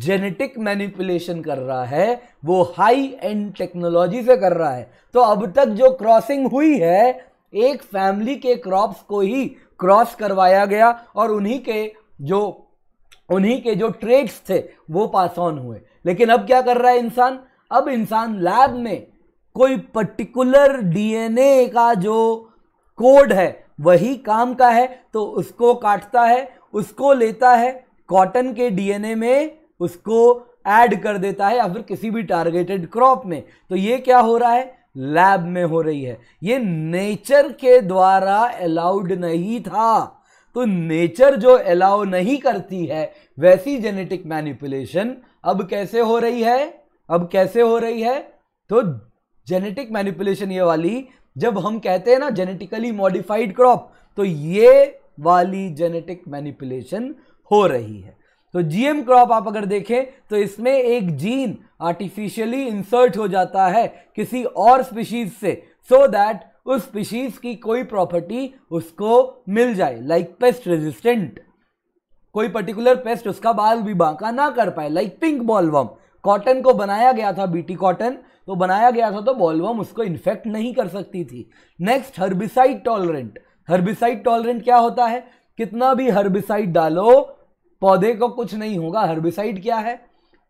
जेनेटिक मैनिपुलेशन कर रहा है वो हाई एंड टेक्नोलॉजी से कर रहा है तो अब तक जो क्रॉसिंग हुई है एक फैमिली के क्रॉप्स को ही क्रॉस करवाया गया और उन्हीं के जो उन्हीं के जो ट्रेड्स थे वो पास ऑन हुए लेकिन अब क्या कर रहा है इंसान अब इंसान लैब में कोई पर्टिकुलर डीएनए का जो कोड है वही काम का है तो उसको काटता है उसको लेता है कॉटन के डीएनए में उसको ऐड कर देता है या फिर किसी भी टारगेटेड क्रॉप में तो ये क्या हो रहा है लैब में हो रही है ये नेचर के द्वारा अलाउड नहीं था तो नेचर जो अलाउ नहीं करती है वैसी जेनेटिक मैनिपुलेशन अब कैसे हो रही है अब कैसे हो रही है तो जेनेटिक मैनिपुलेशन ये वाली जब हम कहते हैं ना जेनेटिकली मॉडिफाइड क्रॉप तो ये वाली जेनेटिक मैनिपुलेशन हो रही है तो जीएम क्रॉप आप अगर देखें तो इसमें एक जीन आर्टिफिशियली इंसर्ट हो जाता है किसी और स्पीशीज से सो so दैट उस स्पीशीज की कोई प्रॉपर्टी उसको मिल जाए लाइक पेस्ट रेजिस्टेंट कोई पर्टिकुलर पेस्ट उसका बाल भी बांका ना कर पाए लाइक पिंक बॉलवम कॉटन को बनाया गया था बीटी कॉटन तो बनाया गया था तो बॉलवर्म उसको इन्फेक्ट नहीं कर सकती थी next herbicide tolerant herbicide tolerant क्या होता है कितना भी हर्बिसाइड डालो पौधे को कुछ नहीं होगा हर्बिसाइड क्या है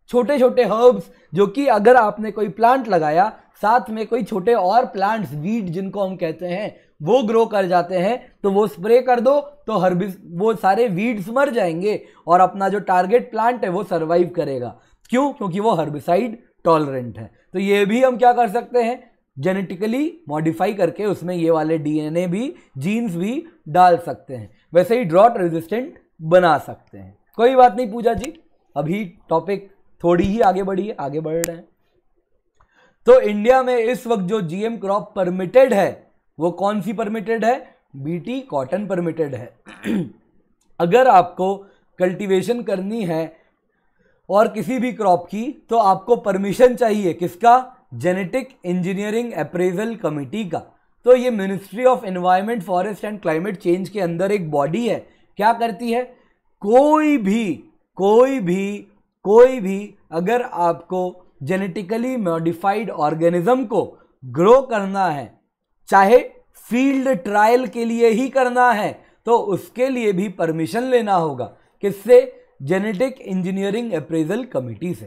छोटे छोटे हर्ब्स जो कि अगर आपने कोई प्लांट लगाया साथ में कोई छोटे और प्लांट्स वीड जिनको हम कहते हैं वो ग्रो कर जाते हैं तो वो स्प्रे कर दो तो हर्बिस वो सारे वीड्स मर जाएंगे और अपना जो टारगेट प्लांट है वो सर्वाइव करेगा क्यों क्योंकि वो हर्बिसाइड टॉलरेंट है तो ये भी हम क्या कर सकते हैं जेनेटिकली मॉडिफाई करके उसमें ये वाले डीएनए भी जीन्स भी डाल सकते हैं वैसे ही ड्रॉट रेजिस्टेंट बना सकते हैं कोई बात नहीं पूजा जी अभी टॉपिक थोड़ी ही आगे बढ़ी है आगे बढ़ रहे हैं तो इंडिया में इस वक्त जो जीएम क्रॉप परमिटेड है वो कौन सी परमिटेड है बीटी कॉटन परमिटेड है अगर आपको कल्टीवेशन करनी है और किसी भी क्रॉप की तो आपको परमिशन चाहिए किसका जेनेटिक इंजीनियरिंग अप्रेजल कमेटी का तो ये ministry of environment forest and climate change के अंदर एक बॉडी है क्या करती है कोई भी कोई भी कोई भी अगर आपको जेनेटिकली मॉडिफाइड ऑर्गेनिज्म को ग्रो करना है चाहे फील्ड ट्रायल के लिए ही करना है तो उसके लिए भी परमिशन लेना होगा किससे जेनेटिक इंजीनियरिंग अप्रेजल कमिटी से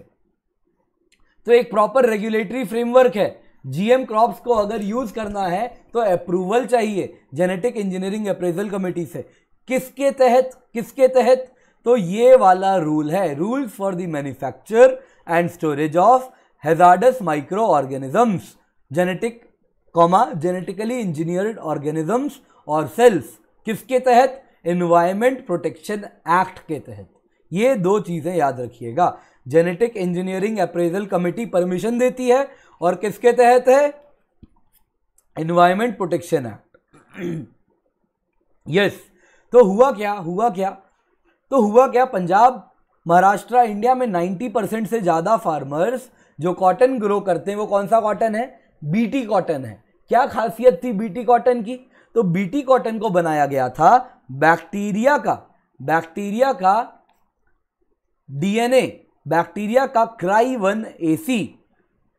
तो एक प्रॉपर रेगुलेटरी फ्रेमवर्क है जीएम क्रॉप्स को अगर यूज करना है तो अप्रूवल चाहिए जेनेटिक इंजीनियरिंग अप्रेजल कमेटी से किसके तहत किसके तहत तो ये वाला रूल है rules for the manufacture and storage of hazardous micro organisms genetic comma genetically engineered organisms और सेल्स किसके तहत इन्वायरमेंट प्रोटेक्शन एक्ट के तहत ये दो चीज़ें याद रखिएगा genetic engineering appraisal committee permission देती है और किसके तहत है इन्वायरमेंट प्रोटेक्शन एक्ट यस तो हुआ क्या हुआ क्या तो हुआ क्या पंजाब महाराष्ट्र इंडिया में 90 परसेंट से ज़्यादा फार्मर्स जो कॉटन ग्रो करते हैं वो कौन सा कॉटन है बीटी कॉटन है क्या खासियत थी बीटी कॉटन की तो बीटी कॉटन को बनाया गया था बैक्टीरिया का बैक्टीरिया का डीएनए बैक्टीरिया का क्राई वन एसी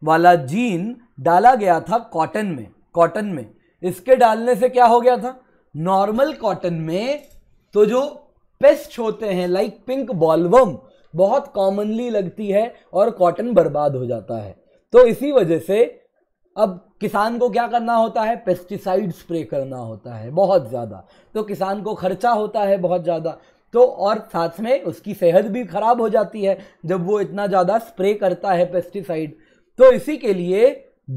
वाला जीन डाला गया था कॉटन में कॉटन में इसके डालने से क्या हो गया था नॉर्मल कॉटन में तो जो पेस्ट होते हैं लाइक पिंक बॉलवम बहुत कॉमनली लगती है और कॉटन बर्बाद हो जाता है तो इसी वजह से अब किसान को क्या करना होता है पेस्टिसाइड स्प्रे करना होता है बहुत ज़्यादा तो किसान को खर्चा होता है बहुत ज़्यादा तो और साथ में उसकी सेहत भी ख़राब हो जाती है जब वो इतना ज़्यादा स्प्रे करता है पेस्टिसाइड तो इसी के लिए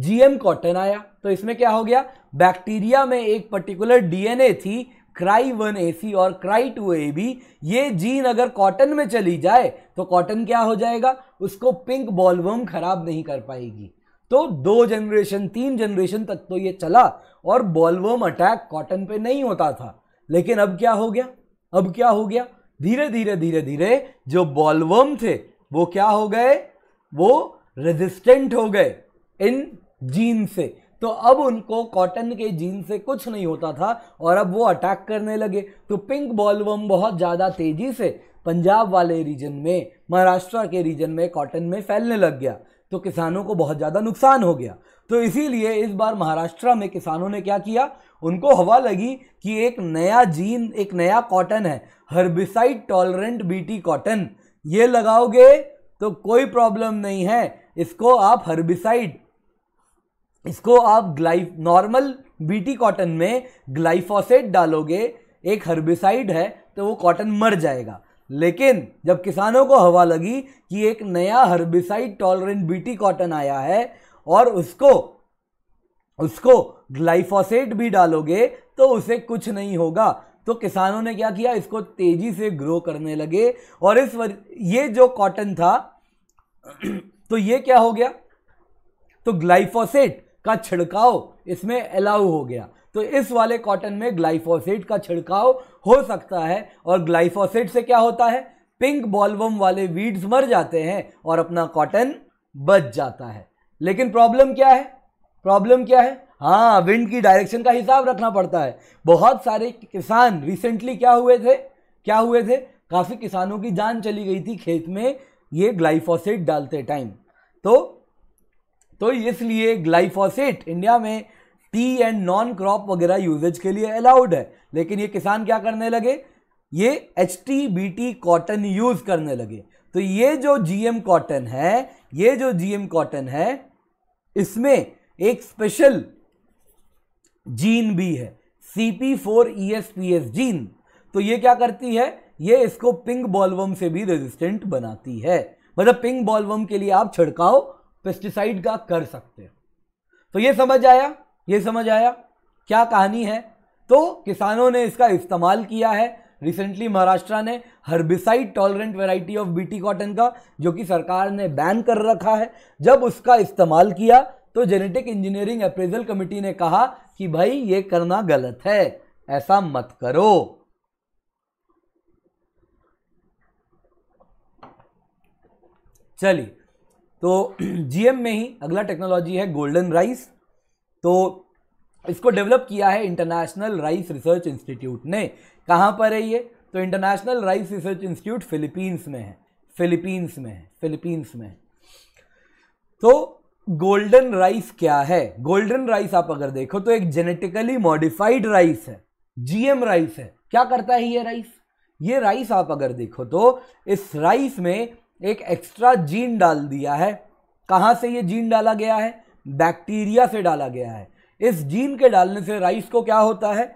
जीएम कॉटन आया तो इसमें क्या हो गया बैक्टीरिया में एक पर्टिकुलर डीएनए थी क्राई वन ए सी और क्राई टू ए बी ये जीन अगर कॉटन में चली जाए तो कॉटन क्या हो जाएगा उसको पिंक बॉलवर्म खराब नहीं कर पाएगी तो दो जनरेशन तीन जनरेशन तक तो ये चला और बॉलवर्म अटैक कॉटन पे नहीं होता था लेकिन अब क्या हो गया अब क्या हो गया धीरे धीरे धीरे धीरे जो बॉलवर्म थे वो क्या हो गए वो रेजिस्टेंट हो गए इन जीन से तो अब उनको कॉटन के जीन से कुछ नहीं होता था और अब वो अटैक करने लगे तो पिंक बॉलवर्म बहुत ज़्यादा तेज़ी से पंजाब वाले रीजन में महाराष्ट्र के रीजन में कॉटन में फैलने लग गया तो किसानों को बहुत ज़्यादा नुकसान हो गया तो इसीलिए इस बार महाराष्ट्र में किसानों ने क्या किया उनको हवा लगी कि एक नया जीन एक नया कॉटन है हर्बिसाइड टॉलरेंट बीटी कॉटन ये लगाओगे तो कोई प्रॉब्लम नहीं है इसको आप हर्बिसाइड इसको आप ग्लाइफ नॉर्मल बीटी कॉटन में ग्लाइफोसेट डालोगे एक हर्बिसाइड है तो वो कॉटन मर जाएगा लेकिन जब किसानों को हवा लगी कि एक नया हर्बिसाइड टॉलरेंट बीटी कॉटन आया है और उसको उसको ग्लाइफोसेट भी डालोगे तो उसे कुछ नहीं होगा तो किसानों ने क्या किया इसको तेजी से ग्रो करने लगे और इस वर... ये जो कॉटन था तो ये क्या हो गया तो ग्लाइफोसेट का छिड़काव इसमें अलाउ हो गया तो इस वाले कॉटन में ग्लाइफोसेट का छिड़काव हो सकता है और ग्लाइफोसेट से क्या होता है पिंक बॉलवम वाले वीड्स मर जाते हैं और अपना कॉटन बच जाता है लेकिन प्रॉब्लम क्या है प्रॉब्लम क्या है हाँ विंड की डायरेक्शन का हिसाब रखना पड़ता है बहुत सारे किसान रिसेंटली क्या हुए थे क्या हुए थे काफ़ी किसानों की जान चली गई थी खेत में ये ग्लाइफोसेट डालते टाइम तो तो इसलिए ग्लाइफोसेट इंडिया में टी एंड नॉन क्रॉप वगैरह यूजेज के लिए अलाउड है लेकिन ये किसान क्या करने लगे ये H T B T cotton use करने लगे तो ये जो जीएम कॉटन है ये जो जीएम कॉटन है इसमें एक स्पेशल जीन भी है CP four E S P S gene तो ये क्या करती है ये इसको पिंक बॉलवम से भी रेजिस्टेंट बनाती है मतलब पिंक बॉलवम के लिए आप छिड़काव पेस्टिसाइड का कर सकते हो तो ये समझ आया ये समझ आया क्या कहानी है तो किसानों ने इसका इस्तेमाल किया है रिसेंटली महाराष्ट्र ने herbicide tolerant variety of BT cotton का जो कि सरकार ने बैन कर रखा है जब उसका इस्तेमाल किया तो जेनेटिक इंजीनियरिंग अप्रेजल कमेटी ने कहा कि भाई ये करना गलत है ऐसा मत करो चलिए तो जीएम में ही अगला टेक्नोलॉजी है गोल्डन राइस तो इसको डेवलप किया है इंटरनेशनल राइस रिसर्च इंस्टीट्यूट ने कहाँ पर है ये तो international rice research institute Philippines में है फिलीपींस में है फिलीपींस में है तो गोल्डन राइस क्या है गोल्डन राइस आप अगर देखो तो एक जेनेटिकली मॉडिफाइड राइस है जीएम राइस है क्या करता है ये राइस ये राइस आप अगर देखो तो इस राइस में एक एक्स्ट्रा जीन डाल दिया है कहाँ से ये जीन डाला गया है बैक्टीरिया से डाला गया है इस जीन के डालने से राइस को क्या होता है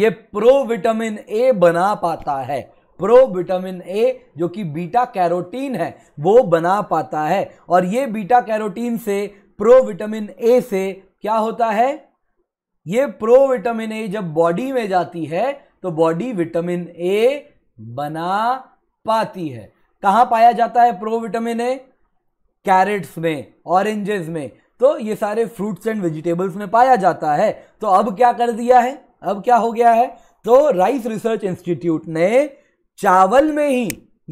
ये प्रो विटामिन ए बना पाता है प्रो विटामिन ए जो कि बीटा कैरोटीन है वो बना पाता है और ये बीटा कैरोटीन से प्रो विटामिन ए से क्या होता है ये प्रो विटामिन ए जब बॉडी में जाती है तो बॉडी विटामिन ए बना पाती है कहां पाया जाता है प्रो विटामिन ए कैरेट्स में ऑरेंजेस में तो ये सारे फ्रूट्स एंड वेजिटेबल्स में पाया जाता है तो अब क्या कर दिया है अब क्या हो गया है तो राइस रिसर्च इंस्टीट्यूट ने चावल में ही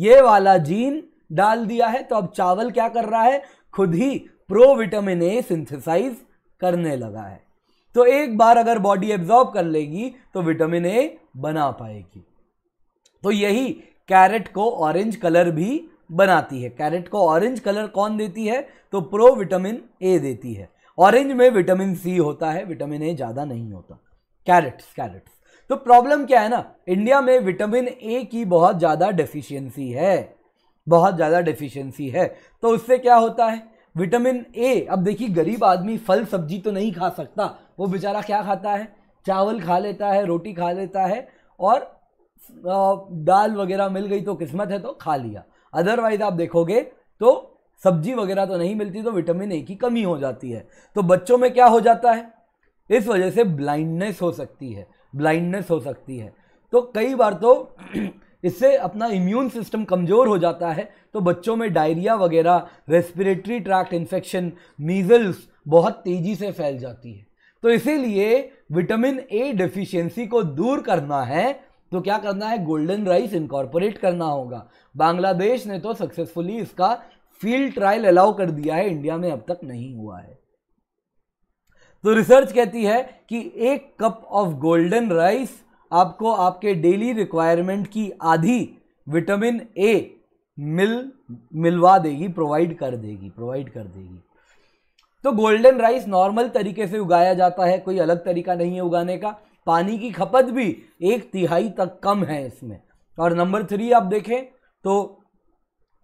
ये वाला जीन डाल दिया है तो अब चावल क्या कर रहा है खुद ही प्रो विटामिन ए सिंथेसाइज करने लगा है तो एक बार अगर बॉडी एब्जॉर्ब कर लेगी तो विटामिन ए बना पाएगी तो यही कैरेट को ऑरेंज कलर भी बनाती है कैरेट को ऑरेंज कलर कौन देती है तो प्रो विटामिन ए देती है ऑरेंज में विटामिन सी होता है विटामिन ए ज़्यादा नहीं होता कैरेट्स कैरेट्स तो प्रॉब्लम क्या है ना इंडिया में विटामिन ए की बहुत ज़्यादा डेफिशिएंसी है बहुत ज़्यादा डेफिशिएंसी है तो उससे क्या होता है विटामिन ए अब देखिए गरीब आदमी फल सब्जी तो नहीं खा सकता वो बेचारा क्या खाता है चावल खा लेता है रोटी खा लेता है और दाल वगैरह मिल गई तो किस्मत है तो खा लिया अदरवाइज आप देखोगे तो सब्जी वगैरह तो नहीं मिलती तो विटामिन ए की कमी हो जाती है तो बच्चों में क्या हो जाता है इस वजह से ब्लाइंडनेस हो सकती है ब्लाइंडनेस हो सकती है तो कई बार तो इससे अपना इम्यून सिस्टम कमज़ोर हो जाता है तो बच्चों में डायरिया वगैरह रेस्पिरेटरी ट्रैक्ट इन्फेक्शन मीजल्स बहुत तेज़ी से फैल जाती है तो इसीलिए विटामिन ए डिफिशियंसी को दूर करना है तो क्या करना है गोल्डन राइस इनकॉर्पोरेट करना होगा बांग्लादेश ने तो सक्सेसफुली इसका फील्ड ट्रायल अलाउ कर दिया है इंडिया में अब तक नहीं हुआ है तो रिसर्च कहती है कि एक कप ऑफ गोल्डन राइस आपको आपके डेली रिक्वायरमेंट की आधी विटामिन ए मिल मिलवा देगी प्रोवाइड कर देगी प्रोवाइड कर देगी तो गोल्डन राइस नॉर्मल तरीके से उगाया जाता है कोई अलग तरीका नहीं है उगाने का पानी की खपत भी एक तिहाई तक कम है इसमें और नंबर थ्री आप देखें तो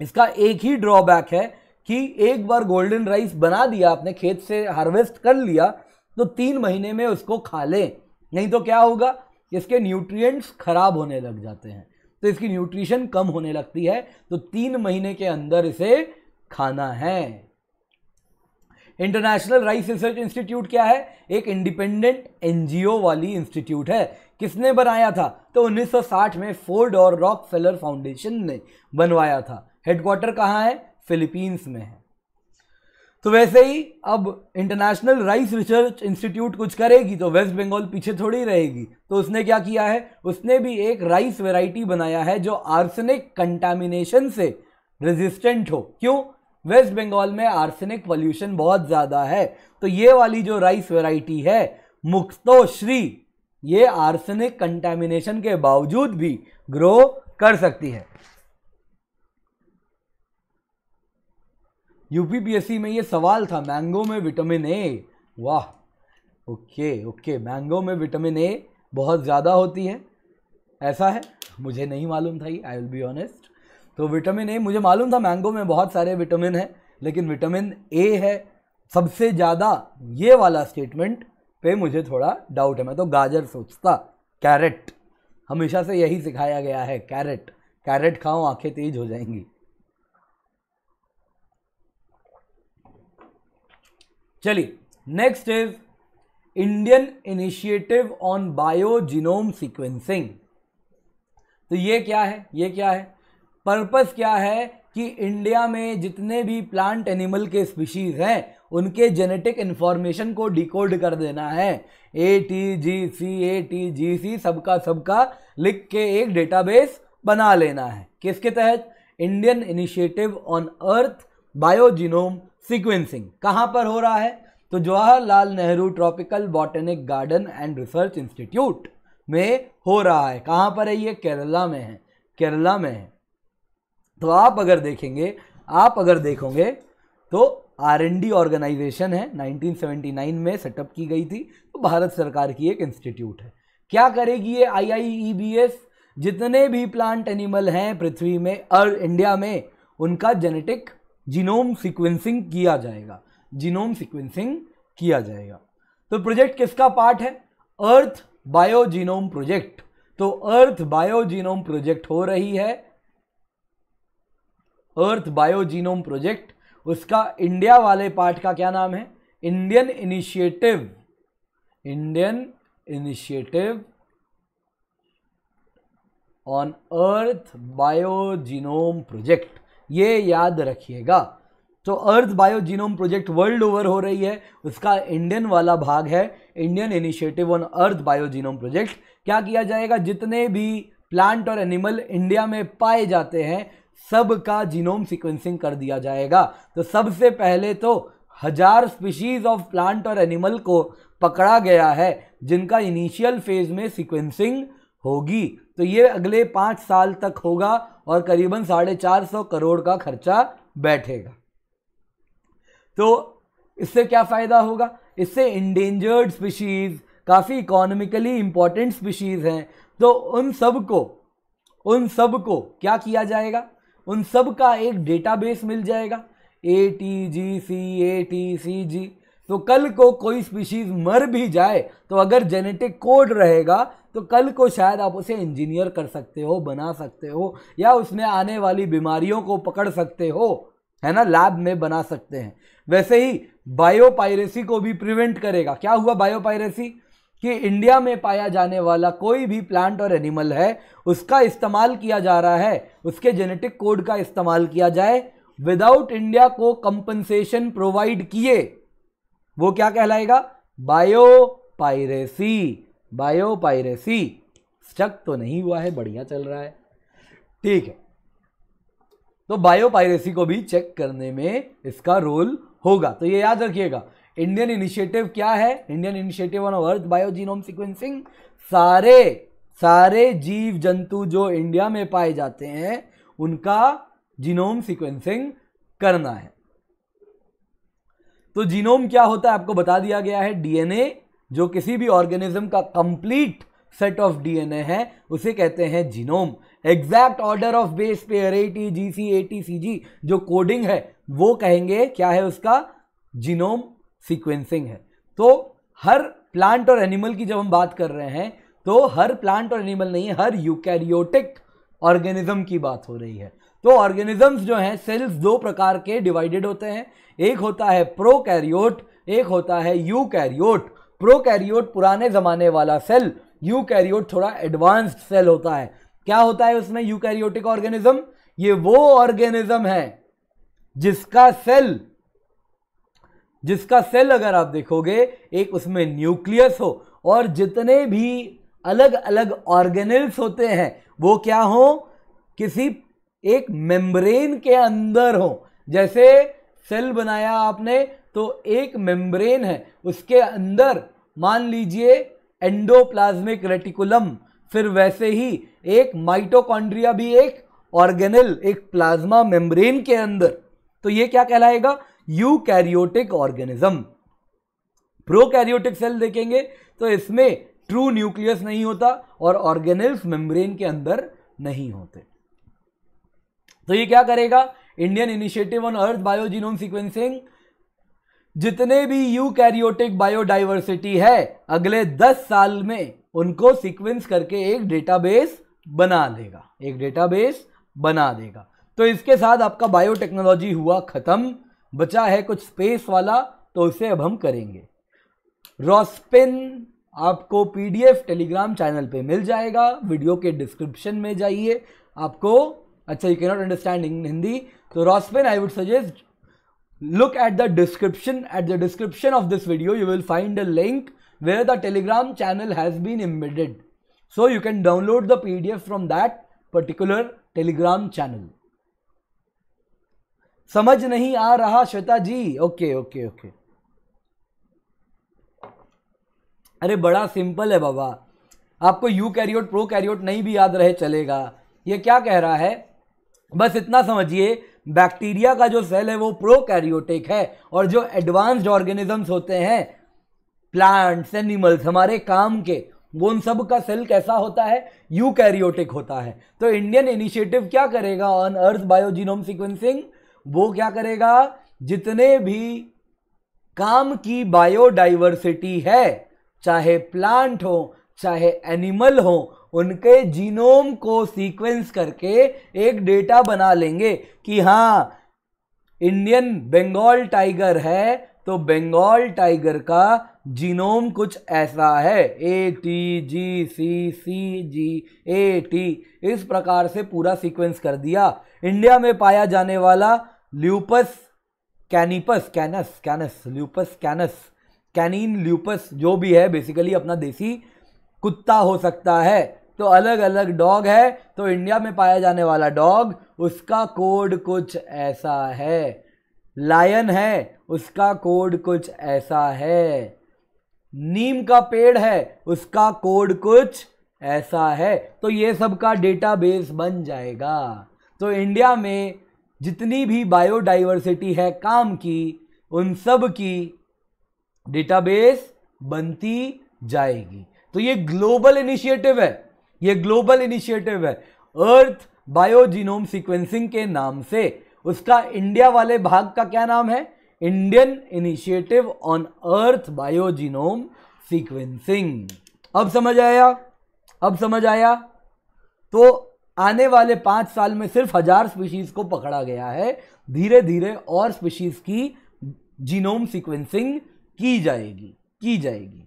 इसका एक ही ड्रॉबैक है कि एक बार गोल्डन राइस बना दिया आपने खेत से हार्वेस्ट कर लिया तो तीन महीने में उसको खा लें नहीं तो क्या होगा इसके न्यूट्रिएंट्स खराब होने लग जाते हैं तो इसकी न्यूट्रिशन कम होने लगती है तो तीन महीने के अंदर इसे खाना है इंटरनेशनल राइस रिसर्च इंस्टीट्यूट क्या है एक इंडिपेंडेंट एनजीओ वाली इंस्टीट्यूट है किसने बनाया था तो 1960 में फोर्ड और रॉक फेलर फाउंडेशन ने बनवाया था हेडक्वार्टर कहाँ है फिलीपींस में है तो वैसे ही अब इंटरनेशनल राइस रिसर्च इंस्टीट्यूट कुछ करेगी तो वेस्ट बंगाल पीछे थोड़ी रहेगी तो उसने क्या किया है उसने भी एक राइस वेराइटी बनाया है जो आर्सेनिक कंटामिनेशन से रेजिस्टेंट हो क्यों वेस्ट बंगाल में आर्सेनिक पॉल्यूशन बहुत ज़्यादा है तो ये वाली जो राइस वेराइटी है मुक्तोश्री ये आर्सेनिक कंटेमिनेशन के बावजूद भी ग्रो कर सकती है यूपीपीएससी में ये सवाल था मैंगो में विटामिन ए वाह ओके ओके मैंगो में विटामिन ए बहुत ज़्यादा होती है ऐसा है मुझे नहीं मालूम था ये आई विल बी ऑनेस्ट तो विटामिन ए मुझे मालूम था मैंगो में बहुत सारे विटामिन हैं लेकिन विटामिन ए है सबसे ज़्यादा ये वाला स्टेटमेंट पे मुझे थोड़ा डाउट है मैं तो गाजर सोचता कैरेट हमेशा से यही सिखाया गया है कैरेट कैरेट खाओ आंखें तेज हो जाएंगी चलिए next is Indian initiative on bio genome sequencing तो ये क्या है ये क्या है पर्पस क्या है कि इंडिया में जितने भी प्लांट एनिमल के स्पीशीज़ हैं उनके जेनेटिक इंफॉर्मेशन को डिकोड कर देना है A T G C A T G सी सबका सबका लिख के एक डेटाबेस बना लेना है किसके तहत Indian initiative on earth biogenome sequencing कहाँ पर हो रहा है तो Jawaharlal Nehru tropical botanic garden and research institute में हो रहा है कहाँ पर है ये केरला में है केरला में है तो आप अगर देखेंगे आप अगर देखोगे तो आर एन डी ऑर्गेनाइजेशन है 1979 में सेटअप की गई थी तो भारत सरकार की एक इंस्टीट्यूट है क्या करेगी ये आई आई ई बी एस जितने भी प्लांट एनिमल हैं पृथ्वी में और इंडिया में उनका जेनेटिक जीनोम सीक्वेंसिंग किया जाएगा जीनोम सीक्वेंसिंग किया जाएगा तो प्रोजेक्ट किसका पार्ट है अर्थ बायो जीनोम प्रोजेक्ट तो अर्थ बायो जीनोम प्रोजेक्ट हो रही है अर्थ बायोजीनोम प्रोजेक्ट उसका इंडिया वाले पार्ट का क्या नाम है Indian initiative Indian initiative on earth biogenome project ये याद रखिएगा तो earth biogenome project world over हो रही है उसका इंडियन वाला भाग है Indian initiative on earth biogenome project क्या किया जाएगा जितने भी प्लांट और एनिमल इंडिया में पाए जाते हैं सब का जीनोम सिक्वेंसिंग कर दिया जाएगा तो सबसे पहले तो हजार स्पीशीज ऑफ प्लांट और एनिमल को पकड़ा गया है जिनका इनिशियल फेज में सिक्वेंसिंग होगी तो ये अगले पाँच साल तक होगा और करीबन साढ़े चार सौ करोड़ का खर्चा बैठेगा तो इससे क्या फ़ायदा होगा इससे इंडेंजर्ड स्पीशीज़ काफ़ी इकोनॉमिकली इम्पॉर्टेंट स्पीशीज़ हैं तो उन सब को उन सब को क्या किया जाएगा उन सब का एक डेटाबेस मिल जाएगा ए T G C A T C जी तो कल को कोई स्पीशीज मर भी जाए तो अगर जेनेटिक कोड रहेगा तो कल को शायद आप उसे इंजीनियर कर सकते हो बना सकते हो या उसमें आने वाली बीमारियों को पकड़ सकते हो है ना लैब में बना सकते हैं वैसे ही बायोपायरेसी को भी प्रिवेंट करेगा क्या हुआ बायोपायरेसी कि इंडिया में पाया जाने वाला कोई भी प्लांट और एनिमल है उसका इस्तेमाल किया जा रहा है उसके जेनेटिक कोड का इस्तेमाल किया जाए विदाउट इंडिया को कंपनसेशन प्रोवाइड किए वो क्या कहलाएगा bio piracy bio piracy stuck तो नहीं हुआ है बढ़िया चल रहा है ठीक है तो बायो पायरेसी को भी चेक करने में इसका रोल होगा तो ये याद रखिएगा इंडियन इनिशिएटिव क्या है Indian initiative on earth biogenome sequencing सारे सारे जीव जंतु जो इंडिया में पाए जाते हैं उनका जीनोम सिक्वेंसिंग करना है तो जीनोम क्या होता है आपको बता दिया गया है डीएनए जो किसी भी ऑर्गेनिज्म का कंप्लीट सेट ऑफ डीएनए है उसे कहते हैं genome exact order of base पे A T G C A T C जी जो कोडिंग है वो कहेंगे क्या है उसका जीनोम सीक्वेंसिंग है तो हर प्लांट और एनिमल की जब हम बात कर रहे हैं तो हर प्लांट और एनिमल नहीं है हर यूकैरियोटिक ऑर्गेनिज्म की बात हो रही है तो ऑर्गेनिजम्स जो हैं सेल्स दो प्रकार के डिवाइडेड होते हैं एक होता है प्रोकैरियोट एक होता है यूकैरियोट प्रोकैरियोट पुराने ज़माने वाला सेल यूकैरियोट थोड़ा एडवांस्ड सेल होता है क्या होता है उसमें यूकैरियोटिक ऑर्गेनिज्म ये वो ऑर्गेनिज्म है जिसका सेल जिसका सेल अगर आप देखोगे एक उसमें न्यूक्लियस हो और जितने भी अलग अलग ऑर्गेनल्स होते हैं वो क्या हो किसी एक मेम्ब्रेन के अंदर हो जैसे सेल बनाया आपने तो एक मेम्ब्रेन है उसके अंदर मान लीजिए एंडोप्लाज्मिक रेटिकुलम फिर वैसे ही एक माइटोकॉन्ड्रिया भी एक ऑर्गेनल एक प्लाज्मा मेम्ब्रेन के अंदर तो ये क्या कहलाएगा यूकैरियोटिक ऑर्गेनिज्म प्रोकैरियोटिक सेल देखेंगे तो इसमें ट्रू न्यूक्लियस नहीं होता और ऑर्गेनिल्स मेम्ब्रेन के अंदर नहीं होते तो ये क्या करेगा Indian initiative on earth biogenome sequencing जितने भी यू कैरियोटिक बायोडाइवर्सिटी है अगले दस साल में उनको सीक्वेंस करके एक डेटाबेस बना देगा एक डेटाबेस बना देगा तो इसके साथ आपका बायोटेक्नोलॉजी हुआ खत्म बचा है कुछ स्पेस वाला तो उसे अब हम करेंगे रॉस्पिन आपको पीडीएफ टेलीग्राम चैनल पे मिल जाएगा वीडियो के डिस्क्रिप्शन में जाइए आपको अच्छा you can not understand in Hindi तो रॉस्पिन I would suggest look at the description at the description of this video you will find a link where the Telegram channel has been embedded so you can download the P D F from that particular Telegram channel समझ नहीं आ रहा Shweta ji okay okay okay अरे बड़ा simple है बाबा आपको you कैरियोट pro कैरियोट नहीं भी याद रहे चलेगा ये क्या कह रहा है बस इतना समझिए बैक्टीरिया का जो सेल है वो प्रो कैरियोटिक है और जो एडवांस्ड ऑर्गेनिजम्स होते हैं प्लांट्स एनिमल्स हमारे काम के वो उन सब का सेल कैसा होता है कैरियोटिक होता है तो इंडियन इनिशिएटिव क्या करेगा ऑन अर्थ बायोजीनोम सिक्वेंसिंग वो क्या करेगा जितने भी काम की बायोडाइवर्सिटी है चाहे प्लांट हो चाहे एनिमल हो उनके जीनोम को सीक्वेंस करके एक डेटा बना लेंगे कि हाँ इंडियन बंगाल टाइगर है तो बंगाल टाइगर का जीनोम कुछ ऐसा है A T G C C G A T इस प्रकार से पूरा सीक्वेंस कर दिया इंडिया में पाया जाने वाला ल्यूपस कैनिपस canis canis lupus canis canine lupus जो भी है बेसिकली अपना देसी कुत्ता हो सकता है तो अलग अलग डॉग है तो इंडिया में पाया जाने वाला डॉग उसका कोड कुछ ऐसा है लायन है उसका कोड कुछ ऐसा है नीम का पेड़ है उसका कोड कुछ ऐसा है तो ये सब का डेटाबेस बन जाएगा तो इंडिया में जितनी भी बायोडाइवर्सिटी है काम की उन सब की डेटाबेस बनती जाएगी तो ये ग्लोबल इनिशिएटिव है ये ग्लोबल इनिशिएटिव है अर्थ बायोजीनोम सीक्वेंसिंग के नाम से उसका इंडिया वाले भाग का क्या नाम है Indian initiative on earth biogenome sequencing अब समझ आया अब समझ आया तो आने वाले पाँच साल में सिर्फ हजार स्पीशीज़ को पकड़ा गया है धीरे धीरे और स्पीशीज़ की जीनोम सीक्वेंसिंग की जाएगी की जाएगी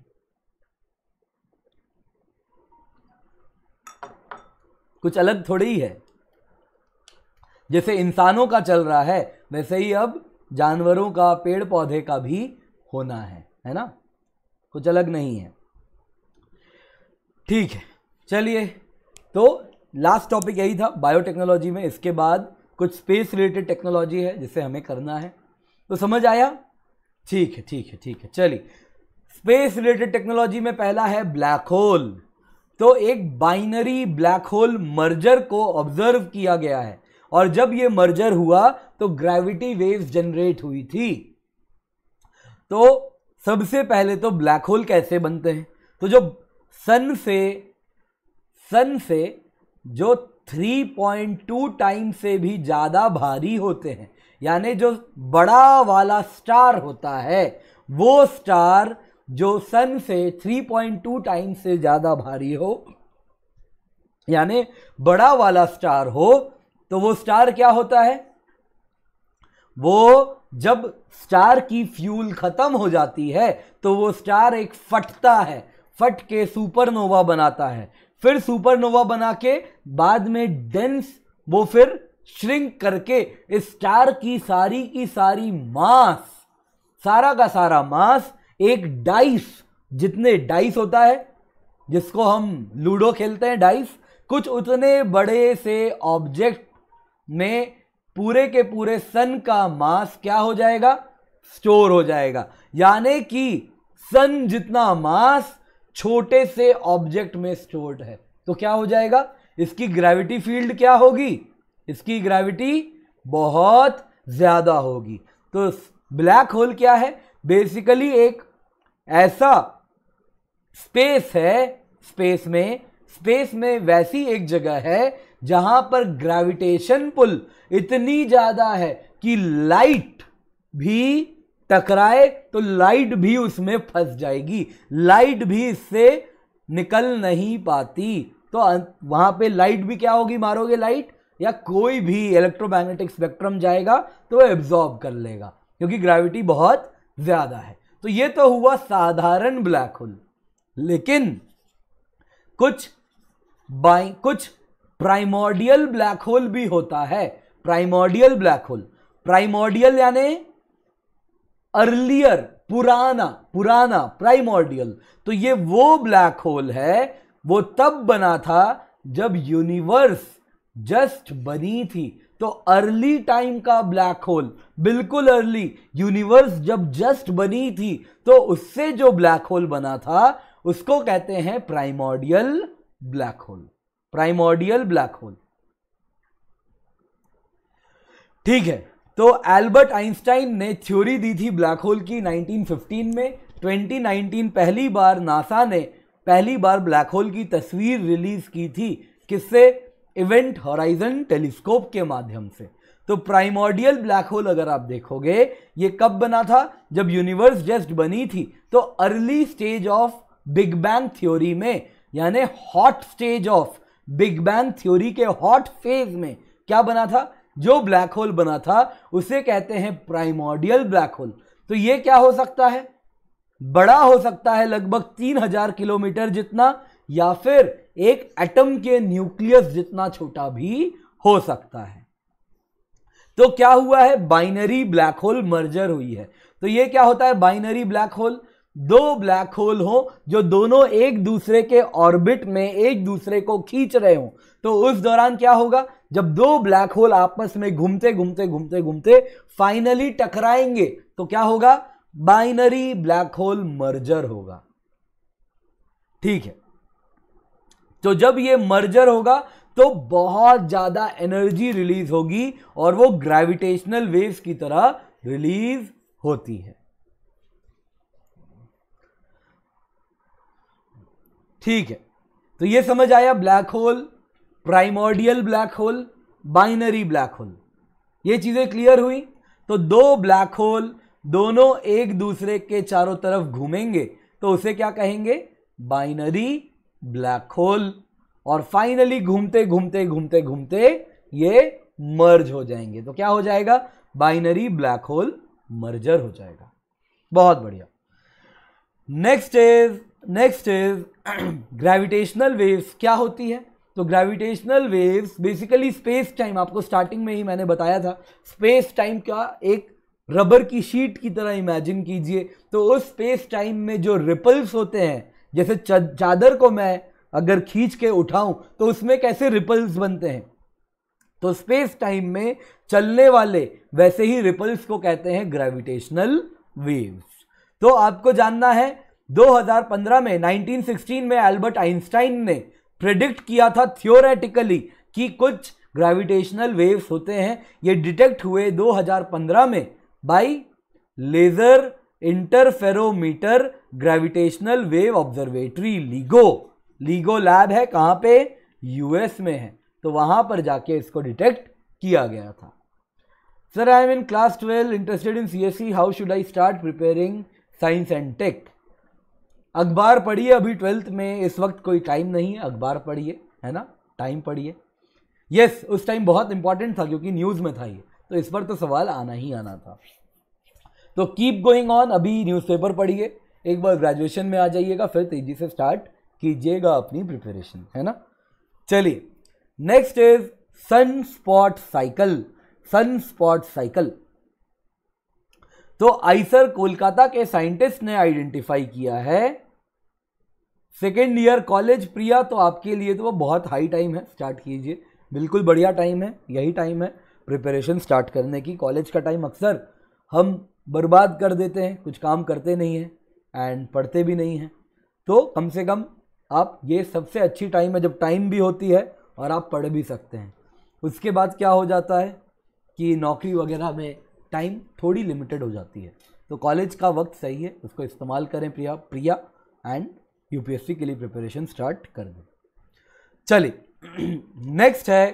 कुछ अलग थोड़ी ही है जैसे इंसानों का चल रहा है वैसे ही अब जानवरों का पेड़ पौधे का भी होना है है ना कुछ अलग नहीं है ठीक है चलिए तो लास्ट टॉपिक यही था बायोटेक्नोलॉजी में इसके बाद कुछ स्पेस रिलेटेड टेक्नोलॉजी है जिसे हमें करना है तो समझ आया ठीक है ठीक है ठीक है चलिए स्पेस रिलेटेड टेक्नोलॉजी में पहला है ब्लैक होल तो एक बाइनरी ब्लैक होल मर्जर को ऑब्जर्व किया गया है और जब ये मर्जर हुआ तो ग्रेविटी वेव जनरेट हुई थी तो सबसे पहले तो ब्लैक होल कैसे बनते हैं तो जो सन से सन से जो 3.2 टाइम से भी ज़्यादा भारी होते हैं यानी जो बड़ा वाला स्टार होता है वो स्टार जो सन से 3.2 टाइम से ज़्यादा भारी हो यानी बड़ा वाला स्टार हो तो वो स्टार क्या होता है वो जब स्टार की फ्यूल ख़त्म हो जाती है तो वो स्टार एक फटता है फट के सुपरनोवा बनाता है फिर सुपरनोवा बना के बाद में डेंस वो फिर श्रिंक करके स्टार की सारी की सारी मास सारा का सारा मास एक डाइस जितने डाइस होता है जिसको हम लूडो खेलते हैं डाइस कुछ उतने बड़े से ऑब्जेक्ट में पूरे के पूरे सन का मास क्या हो जाएगा स्टोर हो जाएगा यानी कि सन जितना मास छोटे से ऑब्जेक्ट में स्टोर्ड है तो क्या हो जाएगा इसकी ग्रेविटी फील्ड क्या होगी इसकी ग्रेविटी बहुत ज़्यादा होगी तो ब्लैक होल क्या है बेसिकली एक ऐसा स्पेस है स्पेस में स्पेस में वैसी एक जगह है जहां पर ग्रेविटेशन पुल इतनी ज़्यादा है कि लाइट भी टकराए तो लाइट भी उसमें फंस जाएगी लाइट भी इससे निकल नहीं पाती तो अं, वहां पे लाइट भी क्या होगी मारोगे लाइट या कोई भी इलेक्ट्रोमैग्नेटिक स्पेक्ट्रम जाएगा तो एब्जॉर्ब कर लेगा क्योंकि ग्रेविटी बहुत ज़्यादा है तो ये तो हुआ साधारण ब्लैक होल लेकिन कुछ बाई कुछ प्राइमोडियल ब्लैक होल भी होता है प्राइमोडियल ब्लैक होल प्राइमोडियल यानी अर्लियर पुराना पुराना प्राइमोर्डियल तो ये वो ब्लैक होल है वो तब बना था जब यूनिवर्स जस्ट बनी थी तो अर्ली टाइम का ब्लैक होल बिल्कुल अर्ली यूनिवर्स जब जस्ट बनी थी तो उससे जो ब्लैक होल बना था उसको कहते हैं primordial black hole primordial black hole ठीक है तो एल्बर्ट आइंस्टाइन ने थ्योरी दी थी ब्लैक होल की 1915 में 2019 पहली बार नासा ने पहली बार ब्लैक होल की तस्वीर रिलीज की थी किससे इवेंट हॉराइजन टेलीस्कोप के माध्यम से तो प्राइमोडियल ब्लैक होल अगर आप देखोगे ये कब बना था जब यूनिवर्स जस्ट बनी थी तो early stage of big bang theory में यानी hot stage of big bang theory के हॉट फेज में क्या बना था जो ब्लैक होल बना था उसे कहते हैं प्राइमोडियल ब्लैक होल तो ये क्या हो सकता है बड़ा हो सकता है लगभग तीन हजार किलोमीटर जितना या फिर एक एटम के न्यूक्लियस जितना छोटा भी हो सकता है तो क्या हुआ है बाइनरी ब्लैक होल मर्जर हुई है तो ये क्या होता है बाइनरी ब्लैक होल दो ब्लैक होल हो जो दोनों एक दूसरे के ऑर्बिट में एक दूसरे को खींच रहे हो तो उस दौरान क्या होगा जब दो ब्लैक होल आपस में घूमते घूमते घूमते घूमते फाइनली टकराएंगे तो क्या होगा बाइनरी ब्लैक होल मर्जर होगा ठीक है तो जब ये मर्जर होगा तो बहुत ज्यादा एनर्जी रिलीज होगी और वो ग्रेविटेशनल वेव्स की तरह रिलीज होती है ठीक है तो ये समझ आया black hole primordial black hole binary black hole ये चीज़ें क्लियर हुई तो दो ब्लैक होल दोनों एक दूसरे के चारों तरफ घूमेंगे तो उसे क्या कहेंगे बाइनरी ब्लैक होल और फाइनली घूमते घूमते घूमते घूमते ये मर्ज हो जाएंगे तो क्या हो जाएगा बाइनरी ब्लैक होल मर्जर हो जाएगा बहुत बढ़िया next is next is gravitational waves क्या होती है तो gravitational waves basically space time आपको स्टार्टिंग में ही मैंने बताया था स्पेस टाइम का एक रबर की शीट की तरह इमेजिन कीजिए तो उस स्पेस टाइम में जो रिपल्स होते हैं जैसे चादर को मैं अगर खींच के उठाऊं तो उसमें कैसे रिपल्स बनते हैं तो स्पेस टाइम में चलने वाले वैसे ही रिपल्स को कहते हैं ग्रेविटेशनल वेव्स तो आपको जानना है 2015 में 1916 में एल्बर्ट आइंस्टाइन ने प्रिडिक्ट किया था थियोरेटिकली कि कुछ ग्रेविटेशनल वेव्स होते हैं ये डिटेक्ट हुए 2015 में by laser interferometer gravitational wave observatory LIGO LIGO lab है कहाँ पे यूएस में है तो वहाँ पर जाके इसको डिटेक्ट किया गया था sir I am in class twelve interested in C S C how should I start preparing science and tech अखबार पढ़िए अभी ट्वेल्थ में इस वक्त कोई टाइम नहीं है अखबार पढ़िए है ना टाइम पढ़िए यस उस टाइम बहुत इंपॉर्टेंट था क्योंकि न्यूज़ में था ये तो इस पर तो सवाल आना ही आना था तो कीप गोइंग ऑन अभी न्यूज़पेपर पढ़िए एक बार ग्रेजुएशन में आ जाइएगा फिर तेज़ी से स्टार्ट कीजिएगा अपनी प्रिपरेशन है ना चलिए next is sun spot cycle sun spot cycle तो आइसर कोलकाता के साइंटिस्ट ने आइडेंटिफाई किया है सेकेंड ईयर कॉलेज प्रिया तो आपके लिए तो वो बहुत हाई टाइम है स्टार्ट कीजिए बिल्कुल बढ़िया टाइम है यही टाइम है प्रिपरेशन स्टार्ट करने की कॉलेज का टाइम अक्सर हम बर्बाद कर देते हैं कुछ काम करते नहीं हैं एंड पढ़ते भी नहीं हैं तो कम से कम आप ये सबसे अच्छी टाइम है जब टाइम भी होती है और आप पढ़ भी सकते हैं उसके बाद क्या हो जाता है कि नौकरी वगैरह में टाइम थोड़ी लिमिटेड हो जाती है तो कॉलेज का वक्त सही है उसको इस्तेमाल करें प्रिया प्रिया एंड यूपीएससी के लिए प्रिपरेशन स्टार्ट कर दें चलिए नेक्स्ट है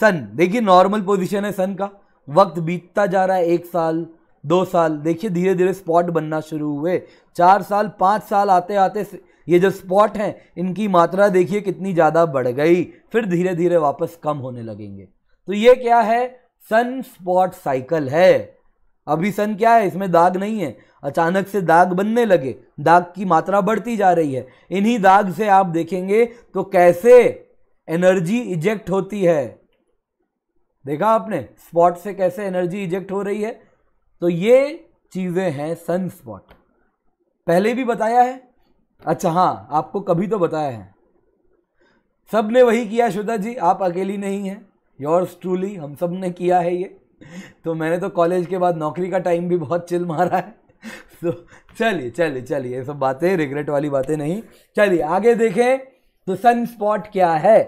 सन देखिए नॉर्मल पोजीशन है सन का वक्त बीतता जा रहा है एक साल दो साल देखिए धीरे धीरे स्पॉट बनना शुरू हुए चार साल पाँच साल आते आते ये जो स्पॉट हैं इनकी मात्रा देखिए कितनी ज़्यादा बढ़ गई फिर धीरे धीरे वापस कम होने लगेंगे तो ये क्या है सन स्पॉट साइकिल है अभी सन क्या है इसमें दाग नहीं है अचानक से दाग बनने लगे दाग की मात्रा बढ़ती जा रही है इन्हीं दाग से आप देखेंगे तो कैसे एनर्जी इजेक्ट होती है देखा आपने स्पॉट से कैसे एनर्जी इजेक्ट हो रही है तो ये चीज़ें हैं सन स्पॉट पहले भी बताया है अच्छा हाँ आपको कभी तो बताया है सब ने वही किया श्रोता जी आप अकेली नहीं हैं योर्स ट्रूली हम सब ने किया है ये तो मैंने तो कॉलेज के बाद नौकरी का टाइम भी बहुत चिल मारा है तो चलिए चलिए चलिए ये सब बातें रिग्रेट वाली बातें नहीं चलिए आगे देखें तो सन स्पॉट क्या है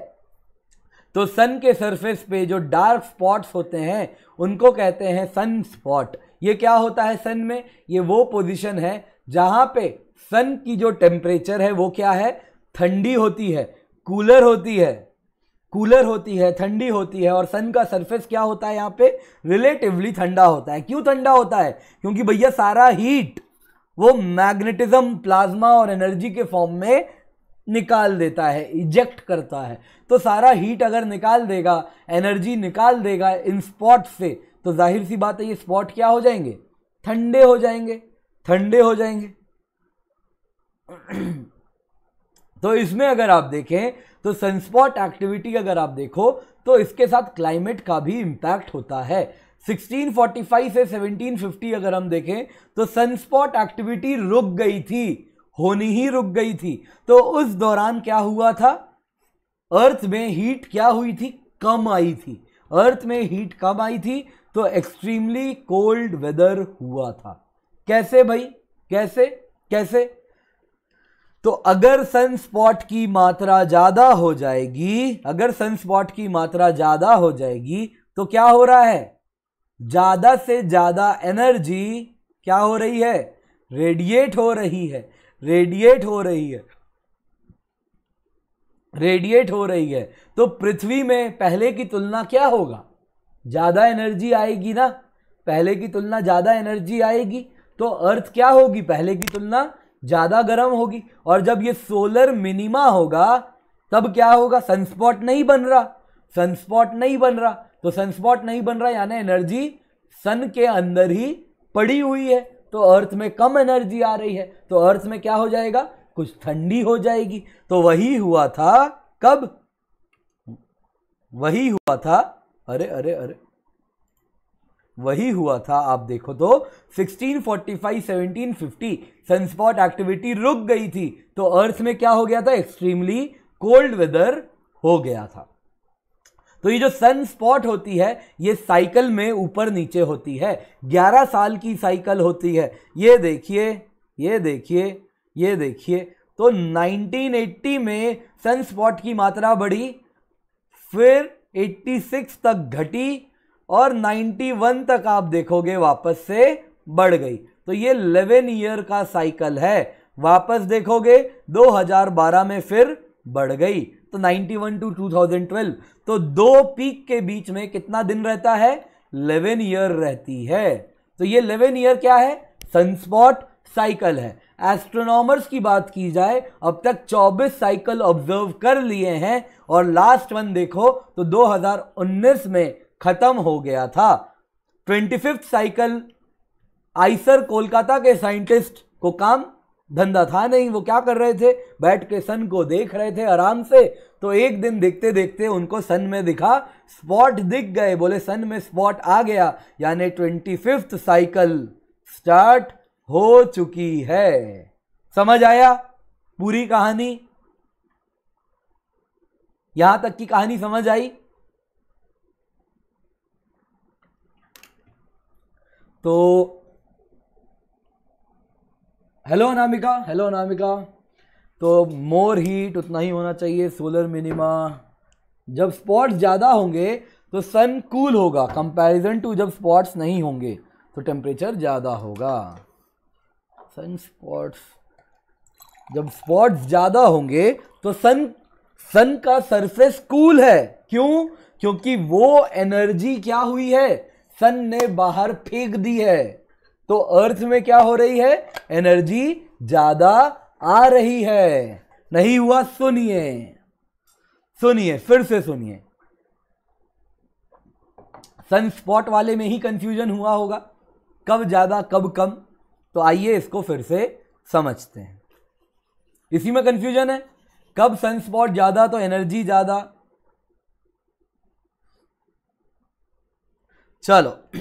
तो सन के सरफेस पे जो डार्क स्पॉट्स होते हैं उनको कहते हैं सन स्पॉट ये क्या होता है सन में ये वो पोजीशन है जहाँ पे सन की जो टेम्परेचर है वो क्या है ठंडी होती है कूलर होती है कूलर होती है ठंडी होती है और सन का सरफेस क्या होता है यहाँ पे रिलेटिवली ठंडा होता है क्यों ठंडा होता है क्योंकि भैया सारा हीट वो मैग्नेटिज्म प्लाज्मा और एनर्जी के फॉर्म में निकाल देता है इजेक्ट करता है तो सारा हीट अगर निकाल देगा एनर्जी निकाल देगा इन स्पॉट से तो जाहिर सी बात है ये स्पॉट क्या हो जाएंगे ठंडे हो जाएंगे ठंडे हो जाएंगे तो इसमें अगर आप देखें तो सनस्पॉट एक्टिविटी अगर आप देखो तो इसके साथ क्लाइमेट का भी इम्पैक्ट होता है 1645 से 1750 अगर हम देखें तो सनस्पॉट एक्टिविटी रुक गई थी होनी ही रुक गई थी तो उस दौरान क्या हुआ था अर्थ में हीट क्या हुई थी कम आई थी अर्थ में हीट कम आई थी तो एक्सट्रीमली कोल्ड वेदर हुआ था कैसे भाई कैसे कैसे तो अगर सन स्पॉट की मात्रा ज़्यादा हो जाएगी अगर सन स्पॉट की मात्रा ज़्यादा हो जाएगी तो क्या हो रहा है ज़्यादा से ज़्यादा एनर्जी क्या हो रही है रेडिएट हो रही है रेडिएट हो रही है रेडिएट हो रही है तो पृथ्वी में पहले की तुलना क्या होगा ज़्यादा एनर्जी आएगी ना पहले की तुलना ज़्यादा एनर्जी आएगी तो अर्थ क्या होगी पहले की तुलना ज़्यादा गर्म होगी और जब ये सोलर मिनिमा होगा तब क्या होगा सनस्पॉट नहीं बन रहा सनस्पॉट नहीं बन रहा तो सनस्पॉट नहीं बन रहा यानी एनर्जी सन के अंदर ही पड़ी हुई है तो अर्थ में कम एनर्जी आ रही है तो अर्थ में क्या हो जाएगा कुछ ठंडी हो जाएगी तो वही हुआ था कब वही हुआ था अरे अरे अरे वही हुआ था आप देखो तो 1645 1750 सनस्पॉट एक्टिविटी रुक गई थी तो अर्थ में क्या हो गया था एक्सट्रीमली कोल्ड वेदर हो गया था तो ये जो सन स्पॉट होती है ये साइकिल में ऊपर नीचे होती है 11 साल की साइकिल होती है ये देखिए ये देखिए ये देखिए तो 1980 में सन स्पॉट की मात्रा बढ़ी फिर 86 तक घटी और 91 तक आप देखोगे वापस से बढ़ गई तो ये 11 ईयर का साइकिल है वापस देखोगे 2012 में फिर बढ़ गई तो 91 टू 2012 तो दो पीक के बीच में कितना दिन रहता है 11 ईयर रहती है तो ये 11 ईयर क्या है सनस्पॉट साइकिल है एस्ट्रोनॉमर्स की बात की जाए अब तक 24 साइकिल ऑब्जर्व कर लिए हैं और लास्ट वन देखो तो 2019 में खत्म हो गया था twenty fifth cycle IISER Kolkata के साइंटिस्ट को काम धंधा था नहीं वो क्या कर रहे थे बैठ के सन को देख रहे थे आराम से तो एक दिन देखते देखते उनको सन में दिखा स्पॉट दिख गए बोले सन में स्पॉट आ गया यानी ट्वेंटी फिफ्थ साइकिल स्टार्ट हो चुकी है समझ आया पूरी कहानी यहां तक की कहानी समझ आई तो हेलो अनामिका हेलो अनामिका तो मोर हीट उतना ही होना चाहिए सोलर मिनिमा जब स्पॉट्स ज़्यादा होंगे तो सन कूल होगा कंपैरिजन टू जब स्पॉट्स नहीं होंगे तो टेम्परेचर ज़्यादा होगा सन स्पॉट्स जब स्पॉट्स ज़्यादा होंगे तो सन सन का सरफेस कूल है क्यों क्योंकि वो एनर्जी क्या हुई है सन ने बाहर फेंक दी है तो अर्थ में क्या हो रही है एनर्जी ज्यादा आ रही है नहीं हुआ सुनिए सुनिए फिर से सुनिए सन स्पॉट वाले में ही कंफ्यूजन हुआ होगा कब ज्यादा कब कम तो आइए इसको फिर से समझते हैं इसी में कंफ्यूजन है कब सन स्पॉट ज्यादा तो एनर्जी ज्यादा चलो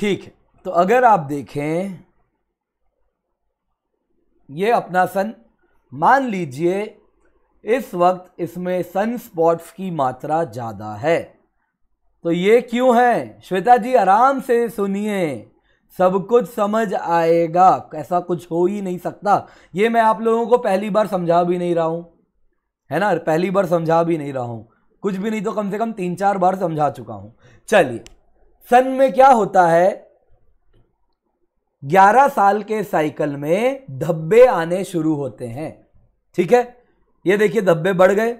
ठीक है तो अगर आप देखें ये अपना सन मान लीजिए इस वक्त इसमें सन स्पॉट्स की मात्रा ज़्यादा है तो ये क्यों है श्वेता जी आराम से सुनिए सब कुछ समझ आएगा ऐसा कुछ हो ही नहीं सकता ये मैं आप लोगों को पहली बार समझा भी नहीं रहा हूं है ना पहली बार समझा भी नहीं रहा हूं कुछ भी नहीं तो कम से कम तीन चार बार समझा चुका हूं चलिए सन में क्या होता है 11 साल के साइकिल में धब्बे आने शुरू होते हैं ठीक है ये देखिए धब्बे बढ़ गए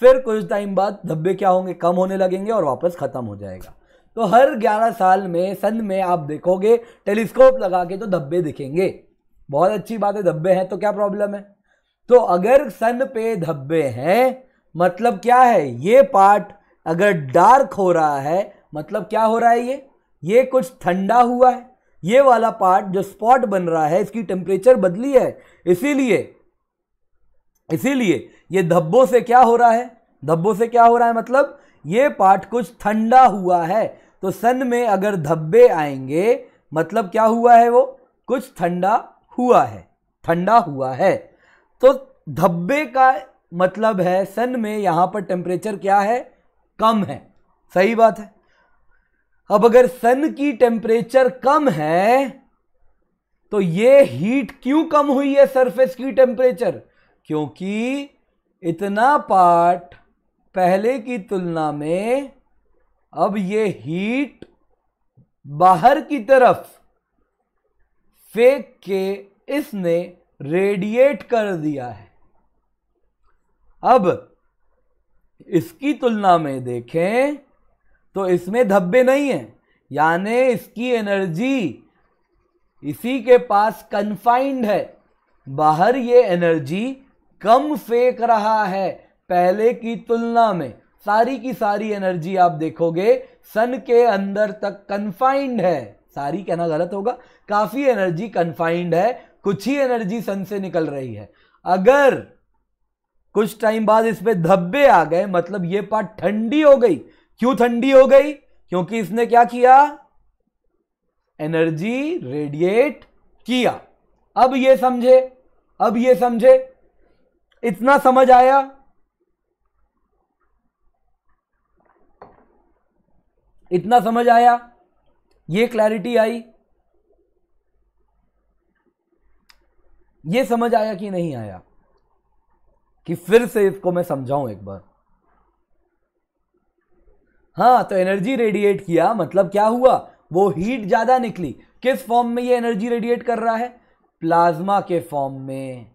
फिर कुछ टाइम बाद धब्बे क्या होंगे कम होने लगेंगे और वापस खत्म हो जाएगा तो हर 11 साल में सन में आप देखोगे टेलीस्कोप लगा के तो धब्बे दिखेंगे बहुत अच्छी बात है धब्बे हैं तो क्या प्रॉब्लम है तो अगर सन पे धब्बे हैं मतलब क्या है ये पार्ट अगर डार्क हो रहा है मतलब क्या हो रहा है ये ये कुछ ठंडा हुआ है ये वाला पार्ट जो स्पॉट बन रहा है इसकी टेम्परेचर बदली है इसीलिए इसीलिए ये धब्बों से क्या हो रहा है धब्बों से क्या हो रहा है मतलब ये पार्ट कुछ ठंडा हुआ है तो सन में अगर धब्बे आएंगे मतलब क्या हुआ है वो कुछ ठंडा हुआ है ठंडा हुआ है तो धब्बे का मतलब है सन में यहां पर टेम्परेचर क्या है कम है सही बात है अब अगर सन की टेम्परेचर कम है तो ये हीट क्यों कम हुई है सरफेस की टेम्परेचर क्योंकि इतना पार्ट पहले की तुलना में अब ये हीट बाहर की तरफ फेंक के इसने रेडिएट कर दिया है अब इसकी तुलना में देखें तो इसमें धब्बे नहीं हैं यानी इसकी एनर्जी इसी के पास कन्फाइंड है बाहर ये एनर्जी कम फेंक रहा है पहले की तुलना में सारी की सारी एनर्जी आप देखोगे सन के अंदर तक कन्फाइंड है सारी कहना गलत होगा काफ़ी एनर्जी कन्फाइंड है कुछ ही एनर्जी सन से निकल रही है अगर कुछ टाइम बाद इस धब्बे आ गए मतलब ये पार्ट ठंडी हो गई क्यों ठंडी हो गई क्योंकि इसने क्या किया एनर्जी रेडिएट किया अब ये समझे अब ये समझे इतना समझ आया इतना समझ आया ये क्लैरिटी आई ये समझ आया कि नहीं आया कि फिर से इसको मैं समझाऊं एक बार हाँ तो एनर्जी रेडिएट किया मतलब क्या हुआ वो हीट ज्यादा निकली किस फॉर्म में ये एनर्जी रेडिएट कर रहा है प्लाज्मा के फॉर्म में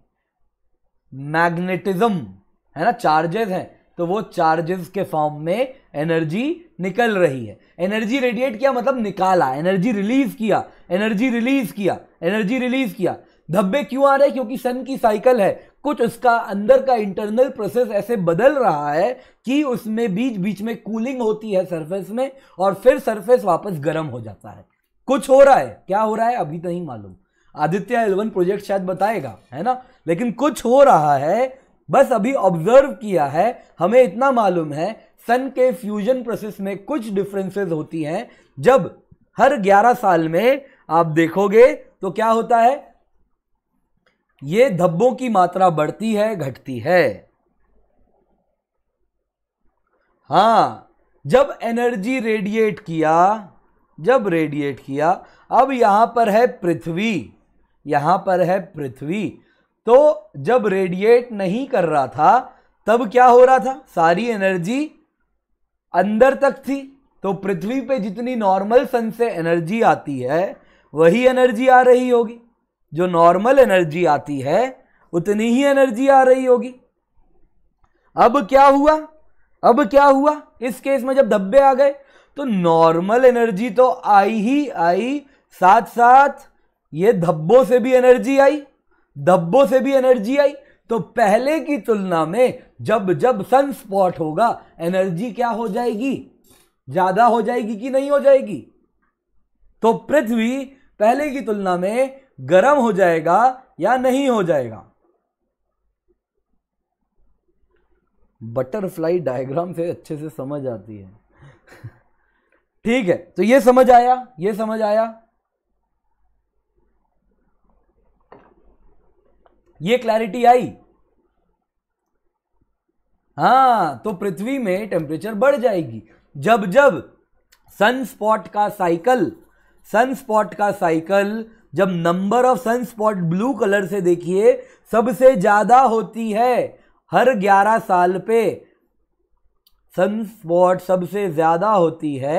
मैग्नेटिज्म है ना चार्जेस हैं तो वो चार्जेस के फॉर्म में एनर्जी निकल रही है एनर्जी रेडिएट किया मतलब निकाला एनर्जी रिलीज किया एनर्जी रिलीज किया एनर्जी रिलीज किया धब्बे क्यों आ रहे हैं क्योंकि सन की साइकिल है कुछ उसका अंदर का इंटरनल प्रोसेस ऐसे बदल रहा है कि उसमें बीच बीच में कूलिंग होती है सरफेस में और फिर सरफेस वापस गर्म हो जाता है कुछ हो रहा है क्या हो रहा है अभी तो नहीं मालूम आदित्य एलवन प्रोजेक्ट शायद बताएगा है ना लेकिन कुछ हो रहा है बस अभी ऑब्जर्व किया है हमें इतना मालूम है सन के फ्यूजन प्रोसेस में कुछ डिफरेंसेस होती हैं जब हर 11 साल में आप देखोगे तो क्या होता है ये धब्बों की मात्रा बढ़ती है घटती है हाँ जब एनर्जी रेडिएट किया जब रेडिएट किया अब यहां पर है पृथ्वी यहां पर है पृथ्वी तो जब रेडिएट नहीं कर रहा था तब क्या हो रहा था सारी एनर्जी अंदर तक थी तो पृथ्वी पे जितनी नॉर्मल सन से एनर्जी आती है वही एनर्जी आ रही होगी जो नॉर्मल एनर्जी आती है उतनी ही एनर्जी आ रही होगी अब क्या हुआ अब क्या हुआ इस केस में जब धब्बे आ गए तो नॉर्मल एनर्जी तो आई ही आई साथ साथ ये धब्बों से भी एनर्जी आई धब्बों से भी एनर्जी आई तो पहले की तुलना में जब जब सन स्पॉट होगा एनर्जी क्या हो जाएगी ज्यादा हो जाएगी कि नहीं हो जाएगी तो पृथ्वी पहले की तुलना में गर्म हो जाएगा या नहीं हो जाएगा बटरफ्लाई डायग्राम से अच्छे से समझ आती है ठीक है तो ये समझ आया ये समझ आया ये क्लैरिटी आई हाँ तो पृथ्वी में टेम्परेचर बढ़ जाएगी जब जब सनस्पॉट का साइकिल सनस्पॉट का साइकिल जब number of sun spot blue colour से देखिए सबसे ज्यादा होती है हर ग्यारह साल पे सन स्पॉट सबसे ज्यादा होती है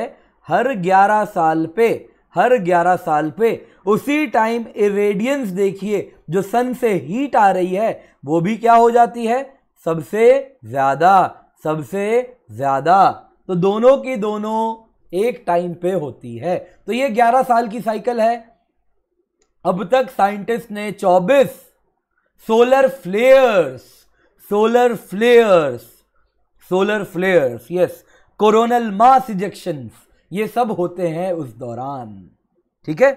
हर ग्यारह साल पे हर 11 साल पे उसी टाइम इरेडियंस देखिए जो सन से हीट आ रही है वो भी क्या हो जाती है सबसे ज़्यादा सबसे ज़्यादा तो दोनों की दोनों एक टाइम पे होती है तो ये 11 साल की साइकिल है अब तक साइंटिस्ट ने 24 solar flares solar flares solar flares yes coronal mass ejection ये सब होते हैं उस दौरान ठीक है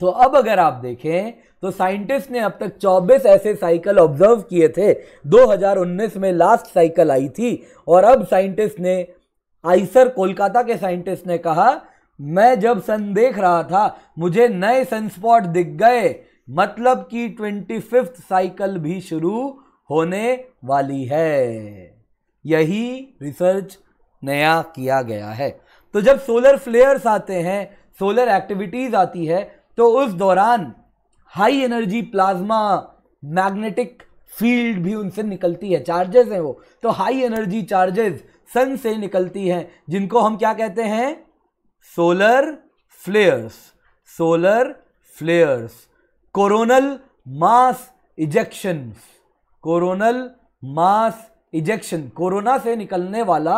तो अब अगर आप देखें तो साइंटिस्ट ने अब तक 24 ऐसे साइकिल ऑब्जर्व किए थे 2019 में लास्ट साइकिल आई थी और अब साइंटिस्ट ने आइसर कोलकाता के साइंटिस्ट ने कहा मैं जब सन देख रहा था मुझे नए सनस्पॉट दिख गए मतलब कि ट्वेंटी फिफ्थ साइकिल भी शुरू होने वाली है यही रिसर्च नया किया गया है तो जब सोलर फ्लेयर्स आते हैं सोलर एक्टिविटीज़ आती है तो उस दौरान high energy plasma magnetic field भी उनसे निकलती है चार्जेस हैं वो तो हाई एनर्जी चार्जेस सन से निकलती हैं जिनको हम क्या कहते हैं solar flares solar flares coronal mass ejection coronal mass ejection corona से निकलने वाला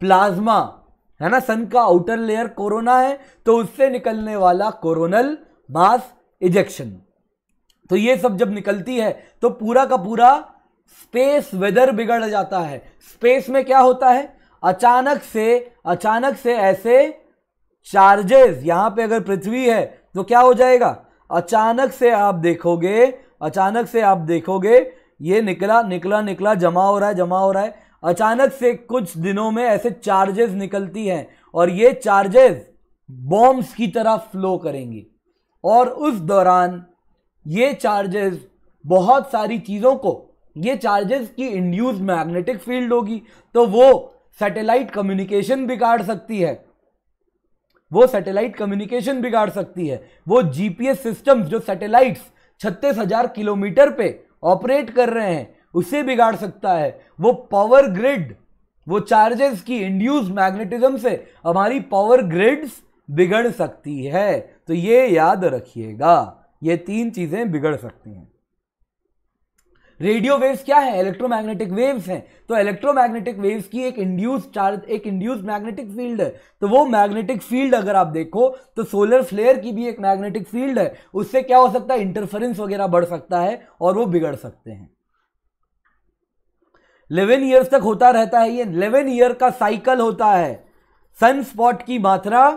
प्लाज्मा है ना सन का आउटर लेयर कोरोना है तो उससे निकलने वाला कोरोनल मास इजेक्शन तो ये सब जब निकलती है तो पूरा का पूरा स्पेस वेदर बिगड़ जाता है स्पेस में क्या होता है अचानक से अचानक से ऐसे चार्जेस यहाँ पे अगर पृथ्वी है तो क्या हो जाएगा अचानक से आप देखोगे अचानक से आप देखोगे ये निकला निकला निकला जमा हो रहा है जमा हो रहा है अचानक से कुछ दिनों में ऐसे चार्जेस निकलती हैं और ये चार्जेस बॉम्ब्स की तरह फ्लो करेंगी और उस दौरान ये चार्जेस बहुत सारी चीज़ों को ये चार्जेस की इंड्यूस मैग्नेटिक फील्ड होगी तो वो सैटेलाइट कम्युनिकेशन बिगाड़ सकती है वो सैटेलाइट कम्युनिकेशन बिगाड़ सकती है वो जीपीएस सिस्टम्स जो सैटेलाइट्स छत्तीस हजार किलोमीटर पे ऑपरेट कर रहे हैं उसे बिगाड़ सकता है वो पावर ग्रिड वो चार्जेस की इंड्यूस मैग्नेटिज्म से हमारी पावर ग्रिड्स बिगड़ सकती है तो ये याद रखिएगा ये तीन चीज़ें बिगड़ सकती हैं रेडियो वेव्स क्या है इलेक्ट्रोमैग्नेटिक वेव्स हैं तो इलेक्ट्रोमैग्नेटिक वेव्स की एक इंड्यूस चार्ज एक इंड्यूस मैग्नेटिक फील्ड है तो वो मैग्नेटिक फील्ड अगर आप देखो तो सोलर फ्लेयर की भी एक मैग्नेटिक फील्ड है उससे क्या हो सकता है इंटरफेरेंस वगैरह बढ़ सकता है और वो बिगड़ सकते हैं लेवन ईयर्स तक होता रहता है ये लेवन ईयर का साइकिल होता है सन स्पॉट की मात्रा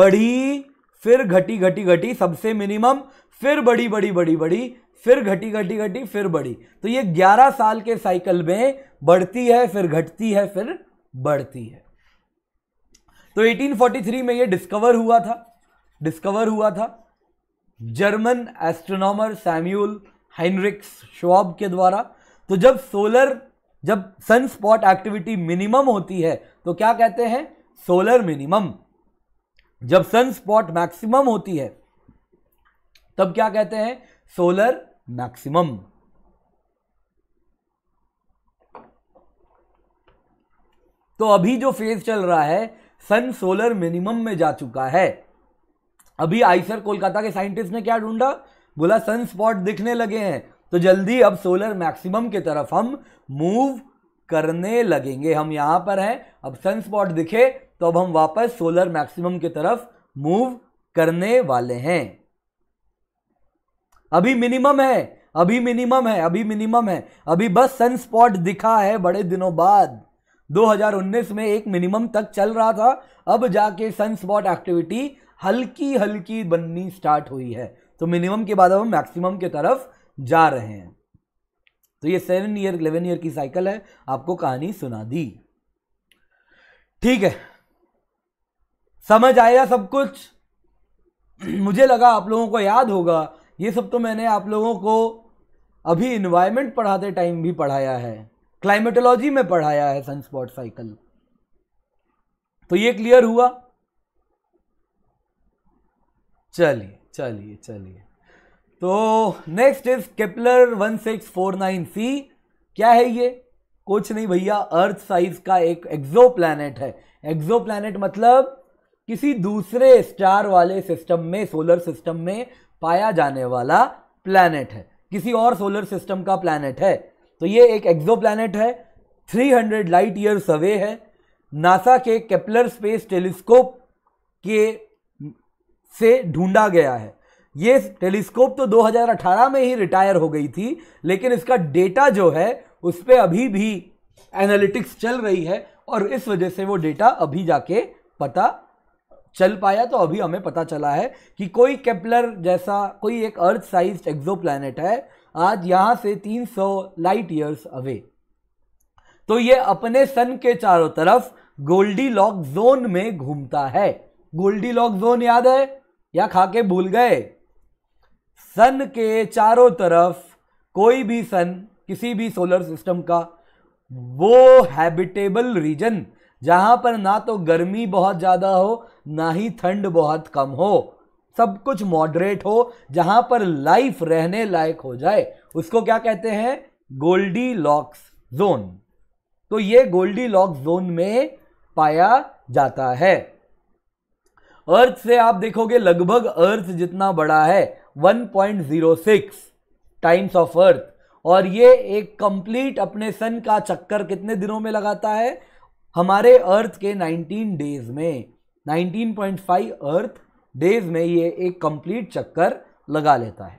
बढ़ी फिर घटी घटी घटी सबसे मिनिमम फिर बड़ी बड़ी बड़ी बड़ी फिर घटी घटी घटी फिर बढ़ी तो ये 11 साल के साइकिल में बढ़ती है फिर घटती है फिर बढ़ती है तो 1843 में ये डिस्कवर हुआ था डिस्कवर हुआ था German astronomer Samuel Heinrich Schwabe के द्वारा तो जब सोलर जब सन स्पॉट एक्टिविटी मिनिमम होती है तो क्या कहते हैं सोलर मिनिमम जब सन स्पॉट मैक्सिमम होती है तब क्या कहते हैं सोलर मैक्सिमम तो अभी जो फेज चल रहा है सन सोलर मिनिमम में जा चुका है अभी आइसर कोलकाता के साइंटिस्ट ने क्या ढूंढा बोला सन स्पॉट दिखने लगे हैं तो जल्दी अब सोलर मैक्सिमम की तरफ हम मूव करने लगेंगे हम यहां पर हैं अब सन स्पॉट दिखे तो अब हम वापस सोलर मैक्सिमम की तरफ मूव करने वाले हैं अभी मिनिमम है अभी मिनिमम है अभी मिनिमम है अभी बस सन स्पॉट दिखा है बड़े दिनों बाद 2019 में एक मिनिमम तक चल रहा था अब जाके सन स्पॉट एक्टिविटी हल्की हल्की बननी स्टार्ट हुई है तो मिनिमम के बाद अब हम मैक्सिमम के तरफ जा रहे हैं तो ये सेवन ईयर इलेवन ईयर की साइकिल है आपको कहानी सुना दी ठीक है समझ आया सब कुछ मुझे लगा आप लोगों को याद होगा ये सब तो मैंने आप लोगों को अभी इन्वायरमेंट पढ़ाते टाइम भी पढ़ाया है क्लाइमेटोलॉजी में पढ़ाया है सनस्पॉट साइकिल तो ये क्लियर हुआ चलिए चलिए चलिए तो next is Kepler one six four nine c क्या है ये कुछ नहीं भैया अर्थ साइज का एक एक्जो प्लैनेट है एक्जो प्लैनेट मतलब किसी दूसरे स्टार वाले सिस्टम में सोलर सिस्टम में पाया जाने वाला प्लैनेट है किसी और सोलर सिस्टम का प्लैनेट है तो ये एक एक्जो प्लानट है 300 लाइट ईयर सवे है नासा के केपलर स्पेस टेलीस्कोप के से ढूंढा गया है ये टेलीस्कोप तो 2018 में ही रिटायर हो गई थी लेकिन इसका डेटा जो है उस पर अभी भी एनालिटिक्स चल रही है और इस वजह से वो डेटा अभी जाके पता चल पाया तो अभी हमें पता चला है कि कोई केपलर जैसा कोई एक अर्थ साइज एक्जो है आज यहां से 300 लाइट ईयर्स अवे तो ये अपने सन के चारों तरफ गोल्डी लॉक जोन में घूमता है गोल्डी लॉक जोन याद है या खाके भूल गए सन के चारों तरफ कोई भी सन किसी भी सोलर सिस्टम का वो हैबिटेबल रीजन जहां पर ना तो गर्मी बहुत ज़्यादा हो ना ही ठंड बहुत कम हो सब कुछ मॉडरेट हो जहां पर लाइफ रहने लायक हो जाए उसको क्या कहते हैं गोल्डी लॉक्स जोन तो ये गोल्डी लॉक्स जोन में पाया जाता है अर्थ से आप देखोगे लगभग अर्थ जितना बड़ा है 1.06 टाइम्स ऑफ अर्थ और ये एक कंप्लीट अपने सन का चक्कर कितने दिनों में लगाता है हमारे अर्थ के 19 डेज में 19.5 अर्थ डेज में ये एक कंप्लीट चक्कर लगा लेता है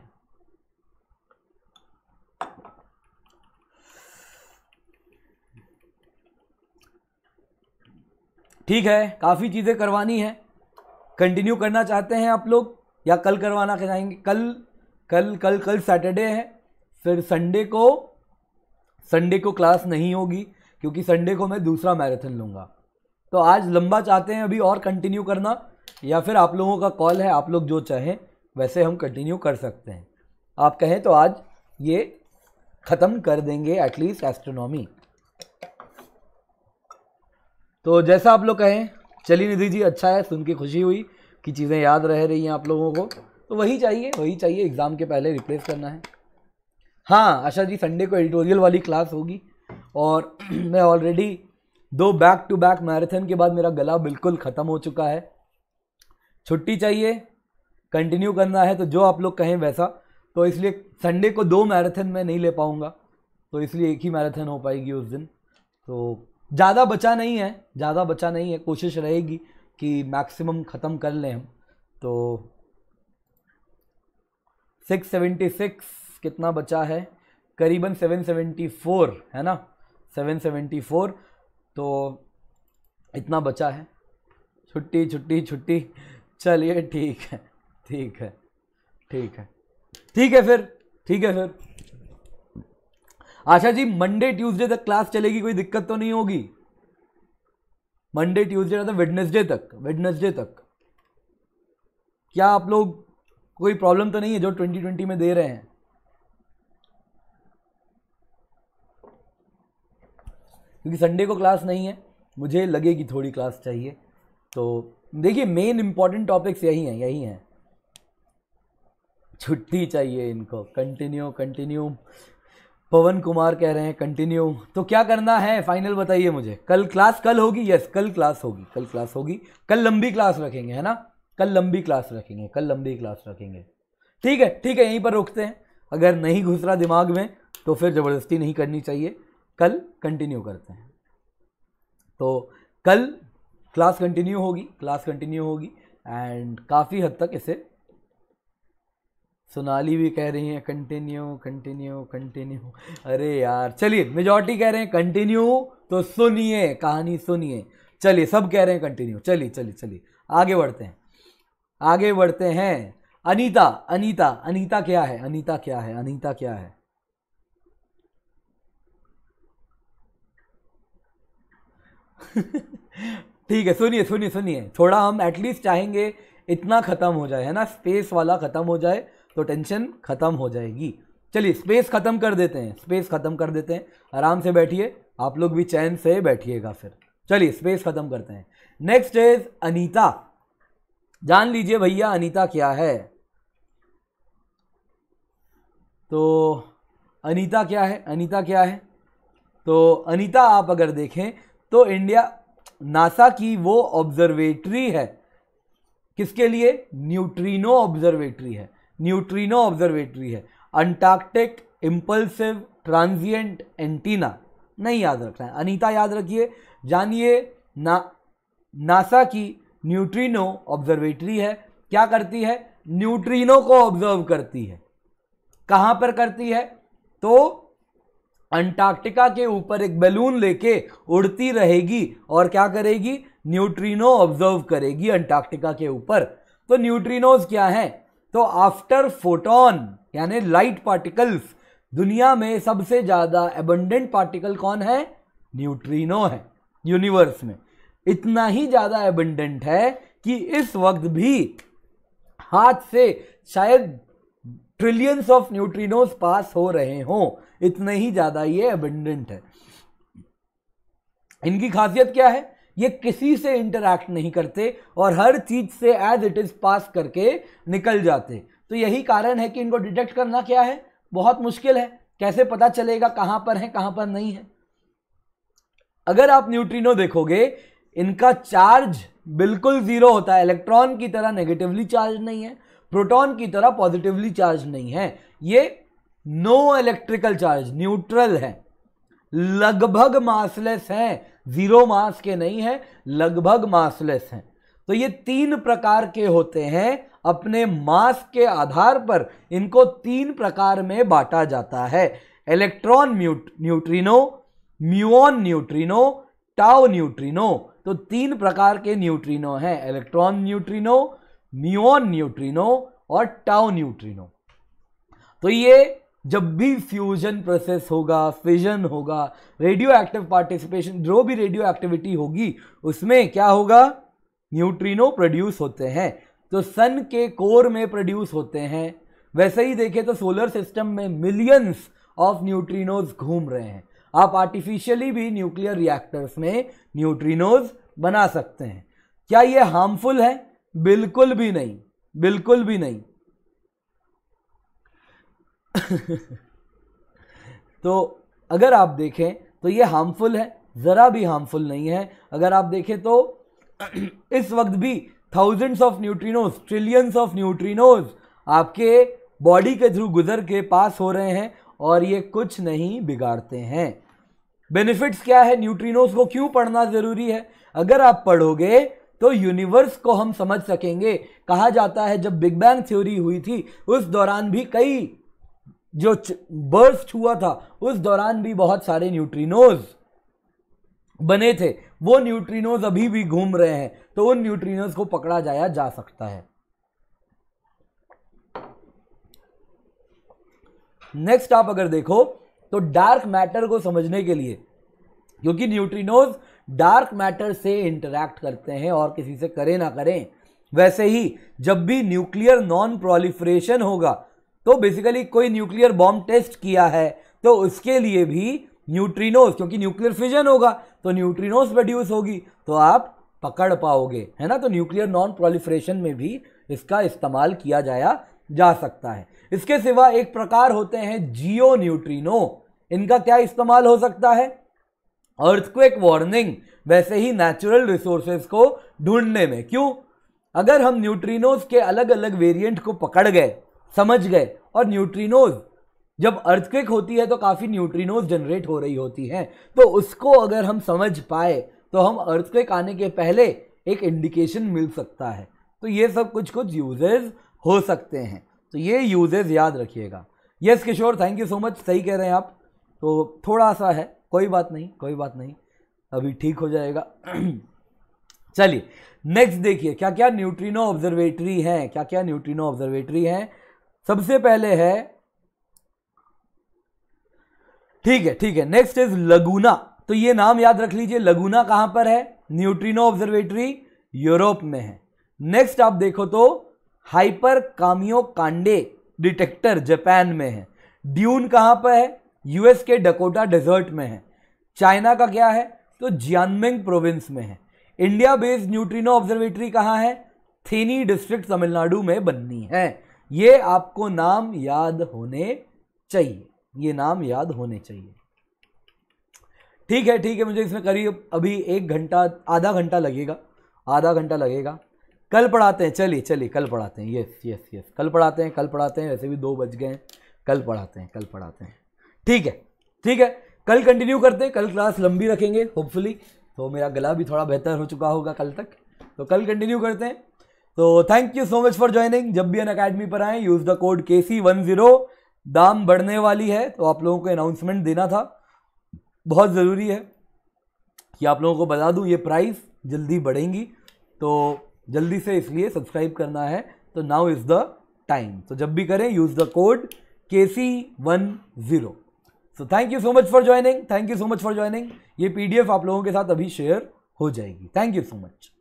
ठीक है काफ़ी चीज़ें करवानी है कंटिन्यू करना चाहते हैं आप लोग या कल करवाना चाहेंगे कल कल कल कल सैटरडे है फिर संडे को संडे को क्लास नहीं होगी क्योंकि संडे को मैं दूसरा मैराथन लूंगा तो आज लंबा चाहते हैं अभी और कंटिन्यू करना या फिर आप लोगों का कॉल है आप लोग जो चाहें वैसे हम कंटिन्यू कर सकते हैं आप कहें तो आज ये ख़त्म कर देंगे एटलीस्ट एस्ट्रोनॉमी तो जैसा आप लोग कहें चलिए निधि जी अच्छा है सुन के खुशी हुई कि चीज़ें याद रह रही हैं आप लोगों को तो वही चाहिए वही चाहिए एग्ज़ाम के पहले रिप्लेस करना है हाँ आशा जी संडे को एडिटोरियल वाली क्लास होगी और मैं ऑलरेडी दो बैक टू बैक मैराथन के बाद मेरा गला बिल्कुल ख़त्म हो चुका है छुट्टी चाहिए कंटिन्यू करना है तो जो आप लोग कहें वैसा तो इसलिए संडे को दो मैराथन मैं नहीं ले पाऊँगा तो इसलिए एक ही मैराथन हो पाएगी उस दिन तो ज़्यादा बचा नहीं है ज़्यादा बचा नहीं है कोशिश रहेगी कि मैक्सिमम ख़त्म कर लें हम तो सिक्स सेवेंटी सिक्स कितना बचा है करीबन सेवन फोर है ना सेवन फोर तो इतना बचा है छुट्टी छुट्टी छुट्टी चलिए ठीक है ठीक है ठीक है ठीक है फिर ठीक है फिर आशा जी मंडे ट्यूसडे तक क्लास चलेगी कोई दिक्कत तो नहीं होगी मंडे ट्यूसडे या तो वेडनेसडे तक वेडनेसडे तक क्या आप लोग कोई प्रॉब्लम तो नहीं है जो 2020 में दे रहे हैं क्योंकि संडे को क्लास नहीं है मुझे लगेगी थोड़ी क्लास चाहिए तो देखिए मेन इम्पॉर्टेंट टॉपिक्स यही हैं यही हैं छुट्टी चाहिए इनको कंटिन्यू कंटिन्यू पवन कुमार कह रहे हैं कंटिन्यू तो क्या करना है फाइनल बताइए मुझे कल क्लास कल होगी यस कल क्लास होगी कल क्लास होगी कल लंबी क्लास रखेंगे है ना कल लंबी क्लास रखेंगे कल लंबी क्लास रखेंगे ठीक है ठीक है यहीं पर रोकते हैं अगर नहीं घुस रहा दिमाग में तो फिर ज़बरदस्ती नहीं करनी चाहिए कल कंटिन्यू करते हैं तो कल क्लास कंटिन्यू होगी क्लास कंटिन्यू होगी एंड काफ़ी हद तक इसे सोनाली भी कह रही हैं कंटिन्यू कंटिन्यू कंटिन्यू अरे यार चलिए मेजॉरिटी कह रहे हैं कंटिन्यू तो सुनिए कहानी सुनिए चलिए सब कह रहे हैं कंटिन्यू चलिए चलिए चलिए आगे बढ़ते हैं आगे बढ़ते हैं अनीता अनीता अनीता क्या है अनीता क्या है अनीता क्या है ठीक है सुनिए सुनिए सुनिए थोड़ा हम एटलीस्ट चाहेंगे इतना ख़त्म हो जाए है ना स्पेस वाला ख़त्म हो जाए तो टेंशन ख़त्म हो जाएगी चलिए स्पेस ख़त्म कर देते हैं स्पेस ख़त्म कर देते हैं आराम से बैठिए आप लोग भी चैन से बैठिएगा फिर चलिए स्पेस ख़त्म करते हैं नेक्स्ट इज अनीता जान लीजिए भैया अनीता क्या है तो अनीता क्या है अनीता क्या है तो अनीता आप अगर देखें तो इंडिया नासा की वो ऑब्जर्वेटरी है किसके लिए न्यूट्रिनो ऑब्जर्वेटरी है न्यूट्रिनो ऑब्जर्वेटरी है अंटार्कटिक इम्पल्सिव ट्रांजिएंट एंटीना नहीं याद रखना है अनीता याद रखिए जानिए ना नासा की न्यूट्रिनो ऑब्जर्वेटरी है क्या करती है न्यूट्रिनो को ऑब्जर्व करती है कहां पर करती है तो अंटार्कटिका के ऊपर एक बैलून लेके उड़ती रहेगी और क्या करेगी न्यूट्रिनो ऑब्जर्व करेगी अंटार्कटिका के ऊपर तो न्यूट्रिनोज क्या है तो आफ्टर फोटोन यानी लाइट पार्टिकल्स दुनिया में सबसे ज़्यादा एबंडेंट पार्टिकल कौन है न्यूट्रिनो है यूनिवर्स में इतना ही ज़्यादा एबंडेंट है कि इस वक्त भी हाथ से शायद ट्रिलियंस ऑफ न्यूट्रिनोज पास हो रहे हों इतने ही ज़्यादा ये अबेंडेंट है इनकी खासियत क्या है ये किसी से इंटरैक्ट नहीं करते और हर चीज़ से एज इट इज़ पास करके निकल जाते तो यही कारण है कि इनको डिटेक्ट करना क्या है बहुत मुश्किल है कैसे पता चलेगा कहां पर है कहां पर नहीं है अगर आप न्यूट्रिनो देखोगे इनका चार्ज बिल्कुल ज़ीरो होता है इलेक्ट्रॉन की तरह नेगेटिवली चार्ज नहीं है प्रोटॉन की तरह पॉजिटिवली चार्ज नहीं है ये नो इलेक्ट्रिकल चार्ज न्यूट्रल है लगभग मासलेस हैं जीरो मास के नहीं है लगभग मासलेस हैं तो ये तीन प्रकार के होते हैं अपने मास के आधार पर इनको तीन प्रकार में बांटा जाता है electron neutrino muon neutrino tau neutrino तो तीन प्रकार के न्यूट्रिनो हैं इलेक्ट्रॉन न्यूट्रिनो म्यून न्यूट्रिनो और टाउ न्यूट्रिनो तो ये जब भी फ्यूजन प्रोसेस होगा फिजन होगा रेडियो एक्टिव पार्टिसिपेशन जो भी रेडियो एक्टिविटी होगी उसमें क्या होगा न्यूट्रिनो प्रोड्यूस होते हैं तो सन के कोर में प्रोड्यूस होते हैं वैसे ही देखें तो सोलर सिस्टम में मिलियंस ऑफ न्यूट्रिनोज घूम रहे हैं आप आर्टिफिशियली भी न्यूक्लियर रिएक्टर्स में न्यूट्रिनोज बना सकते हैं क्या ये हार्मफुल है बिल्कुल भी नहीं बिल्कुल भी नहीं तो अगर आप देखें तो ये हार्मफुल है ज़रा भी हार्मफुल नहीं है अगर आप देखें तो इस वक्त भी thousands of neutrinos trillions of neutrinos आपके बॉडी के थ्रू गुजर के पास हो रहे हैं और ये कुछ नहीं बिगाड़ते हैं बेनिफिट्स क्या है न्यूट्रिनोज को क्यों पढ़ना ज़रूरी है अगर आप पढ़ोगे तो यूनिवर्स को हम समझ सकेंगे कहा जाता है जब बिग बैंग थ्योरी हुई थी उस दौरान भी कई जो बर्स्ट हुआ था उस दौरान भी बहुत सारे न्यूट्रिनोज बने थे वो न्यूट्रिनोज अभी भी घूम रहे हैं तो उन न्यूट्रिनोज को पकड़ा जाया जा सकता है नेक्स्ट आप अगर देखो तो डार्क मैटर को समझने के लिए क्योंकि न्यूट्रिनोज डार्क मैटर से इंटरैक्ट करते हैं और किसी से करें ना करें वैसे ही जब भी न्यूक्लियर नॉन प्रोलिफ्रेशन होगा तो बेसिकली कोई न्यूक्लियर बॉम्ब टेस्ट किया है तो उसके लिए भी न्यूट्रिनोस क्योंकि न्यूक्लियर फिजन होगा तो न्यूट्रिनोस प्रोड्यूस होगी तो आप पकड़ पाओगे है ना तो न्यूक्लियर नॉन प्रोलिफ्रेशन में भी इसका इस्तेमाल किया जाया जा सकता है इसके सिवा एक प्रकार होते हैं जियो न्यूट्रीनो इनका क्या इस्तेमाल हो सकता है अर्थक्वेक वार्निंग वैसे ही नेचुरल रिसोर्सेज को ढूंढने में क्यों अगर हम न्यूट्रिनोज के अलग अलग वेरिएंट को पकड़ गए समझ गए और न्यूट्रिनोज जब अर्थक्वेक होती है तो काफ़ी न्यूट्रिनोज जनरेट हो रही होती हैं तो उसको अगर हम समझ पाए तो हम अर्थक्वेक आने के पहले एक इंडिकेशन मिल सकता है तो ये सब कुछ कुछ यूजेज हो सकते हैं तो ये यूजेज याद रखिएगा yes Kishore thank you so much सही कह रहे हैं आप तो थोड़ा सा है कोई बात नहीं कोई बात नहीं अभी ठीक हो जाएगा चलिए नेक्स्ट देखिए क्या क्या न्यूट्रिनो ऑब्जर्वेटरी हैं क्या क्या न्यूट्रिनो ऑब्जर्वेटरी हैं सबसे पहले है ठीक है ठीक है नेक्स्ट इज लगुना तो ये नाम याद रख लीजिए लगुना कहां पर है न्यूट्रिनो ऑब्जर्वेटरी यूरोप में है नेक्स्ट आप देखो तो hyper Kamiokande detector Japan में है ड्यून कहां पर है यूएस के डकोटा डेजर्ट में है चाइना का क्या है तो जियानमेंग प्रोविंस में है इंडिया बेस्ड न्यूट्रिनो ऑब्जर्वेटरी कहाँ है थेनी डिस्ट्रिक्ट तमिलनाडु में बननी है ये आपको नाम याद होने चाहिए ये नाम याद होने चाहिए ठीक है ठीक है मुझे इसमें करीब अभी एक घंटा आधा घंटा लगेगा आधा घंटा लगेगा कल पढ़ाते हैं चलिए चलिए कल पढ़ाते हैं यस यस यस कल पढ़ाते हैं कल पढ़ाते हैं वैसे भी दो बज गए हैं कल पढ़ाते हैं कल पढ़ाते हैं ठीक है ठीक है कल कंटिन्यू करते हैं कल क्लास लंबी रखेंगे होपफुली तो मेरा गला भी थोड़ा बेहतर हो चुका होगा कल तक तो कल कंटिन्यू करते हैं तो thank you so much for joining जब भी अन अकेडमी पर आए use the code K C one zero दाम बढ़ने वाली है तो आप लोगों को अनाउंसमेंट देना था बहुत ज़रूरी है कि आप लोगों को बता दूँ ये प्राइस जल्दी बढ़ेंगी तो जल्दी से इसलिए सब्सक्राइब करना है तो नाउ इज़ द टाइम तो जब भी करें use the code K C one zero so thank you so much for joining thank you so much for joining ये पीडीएफ आप लोगों के साथ अभी शेयर हो जाएगी थैंक यू सो मच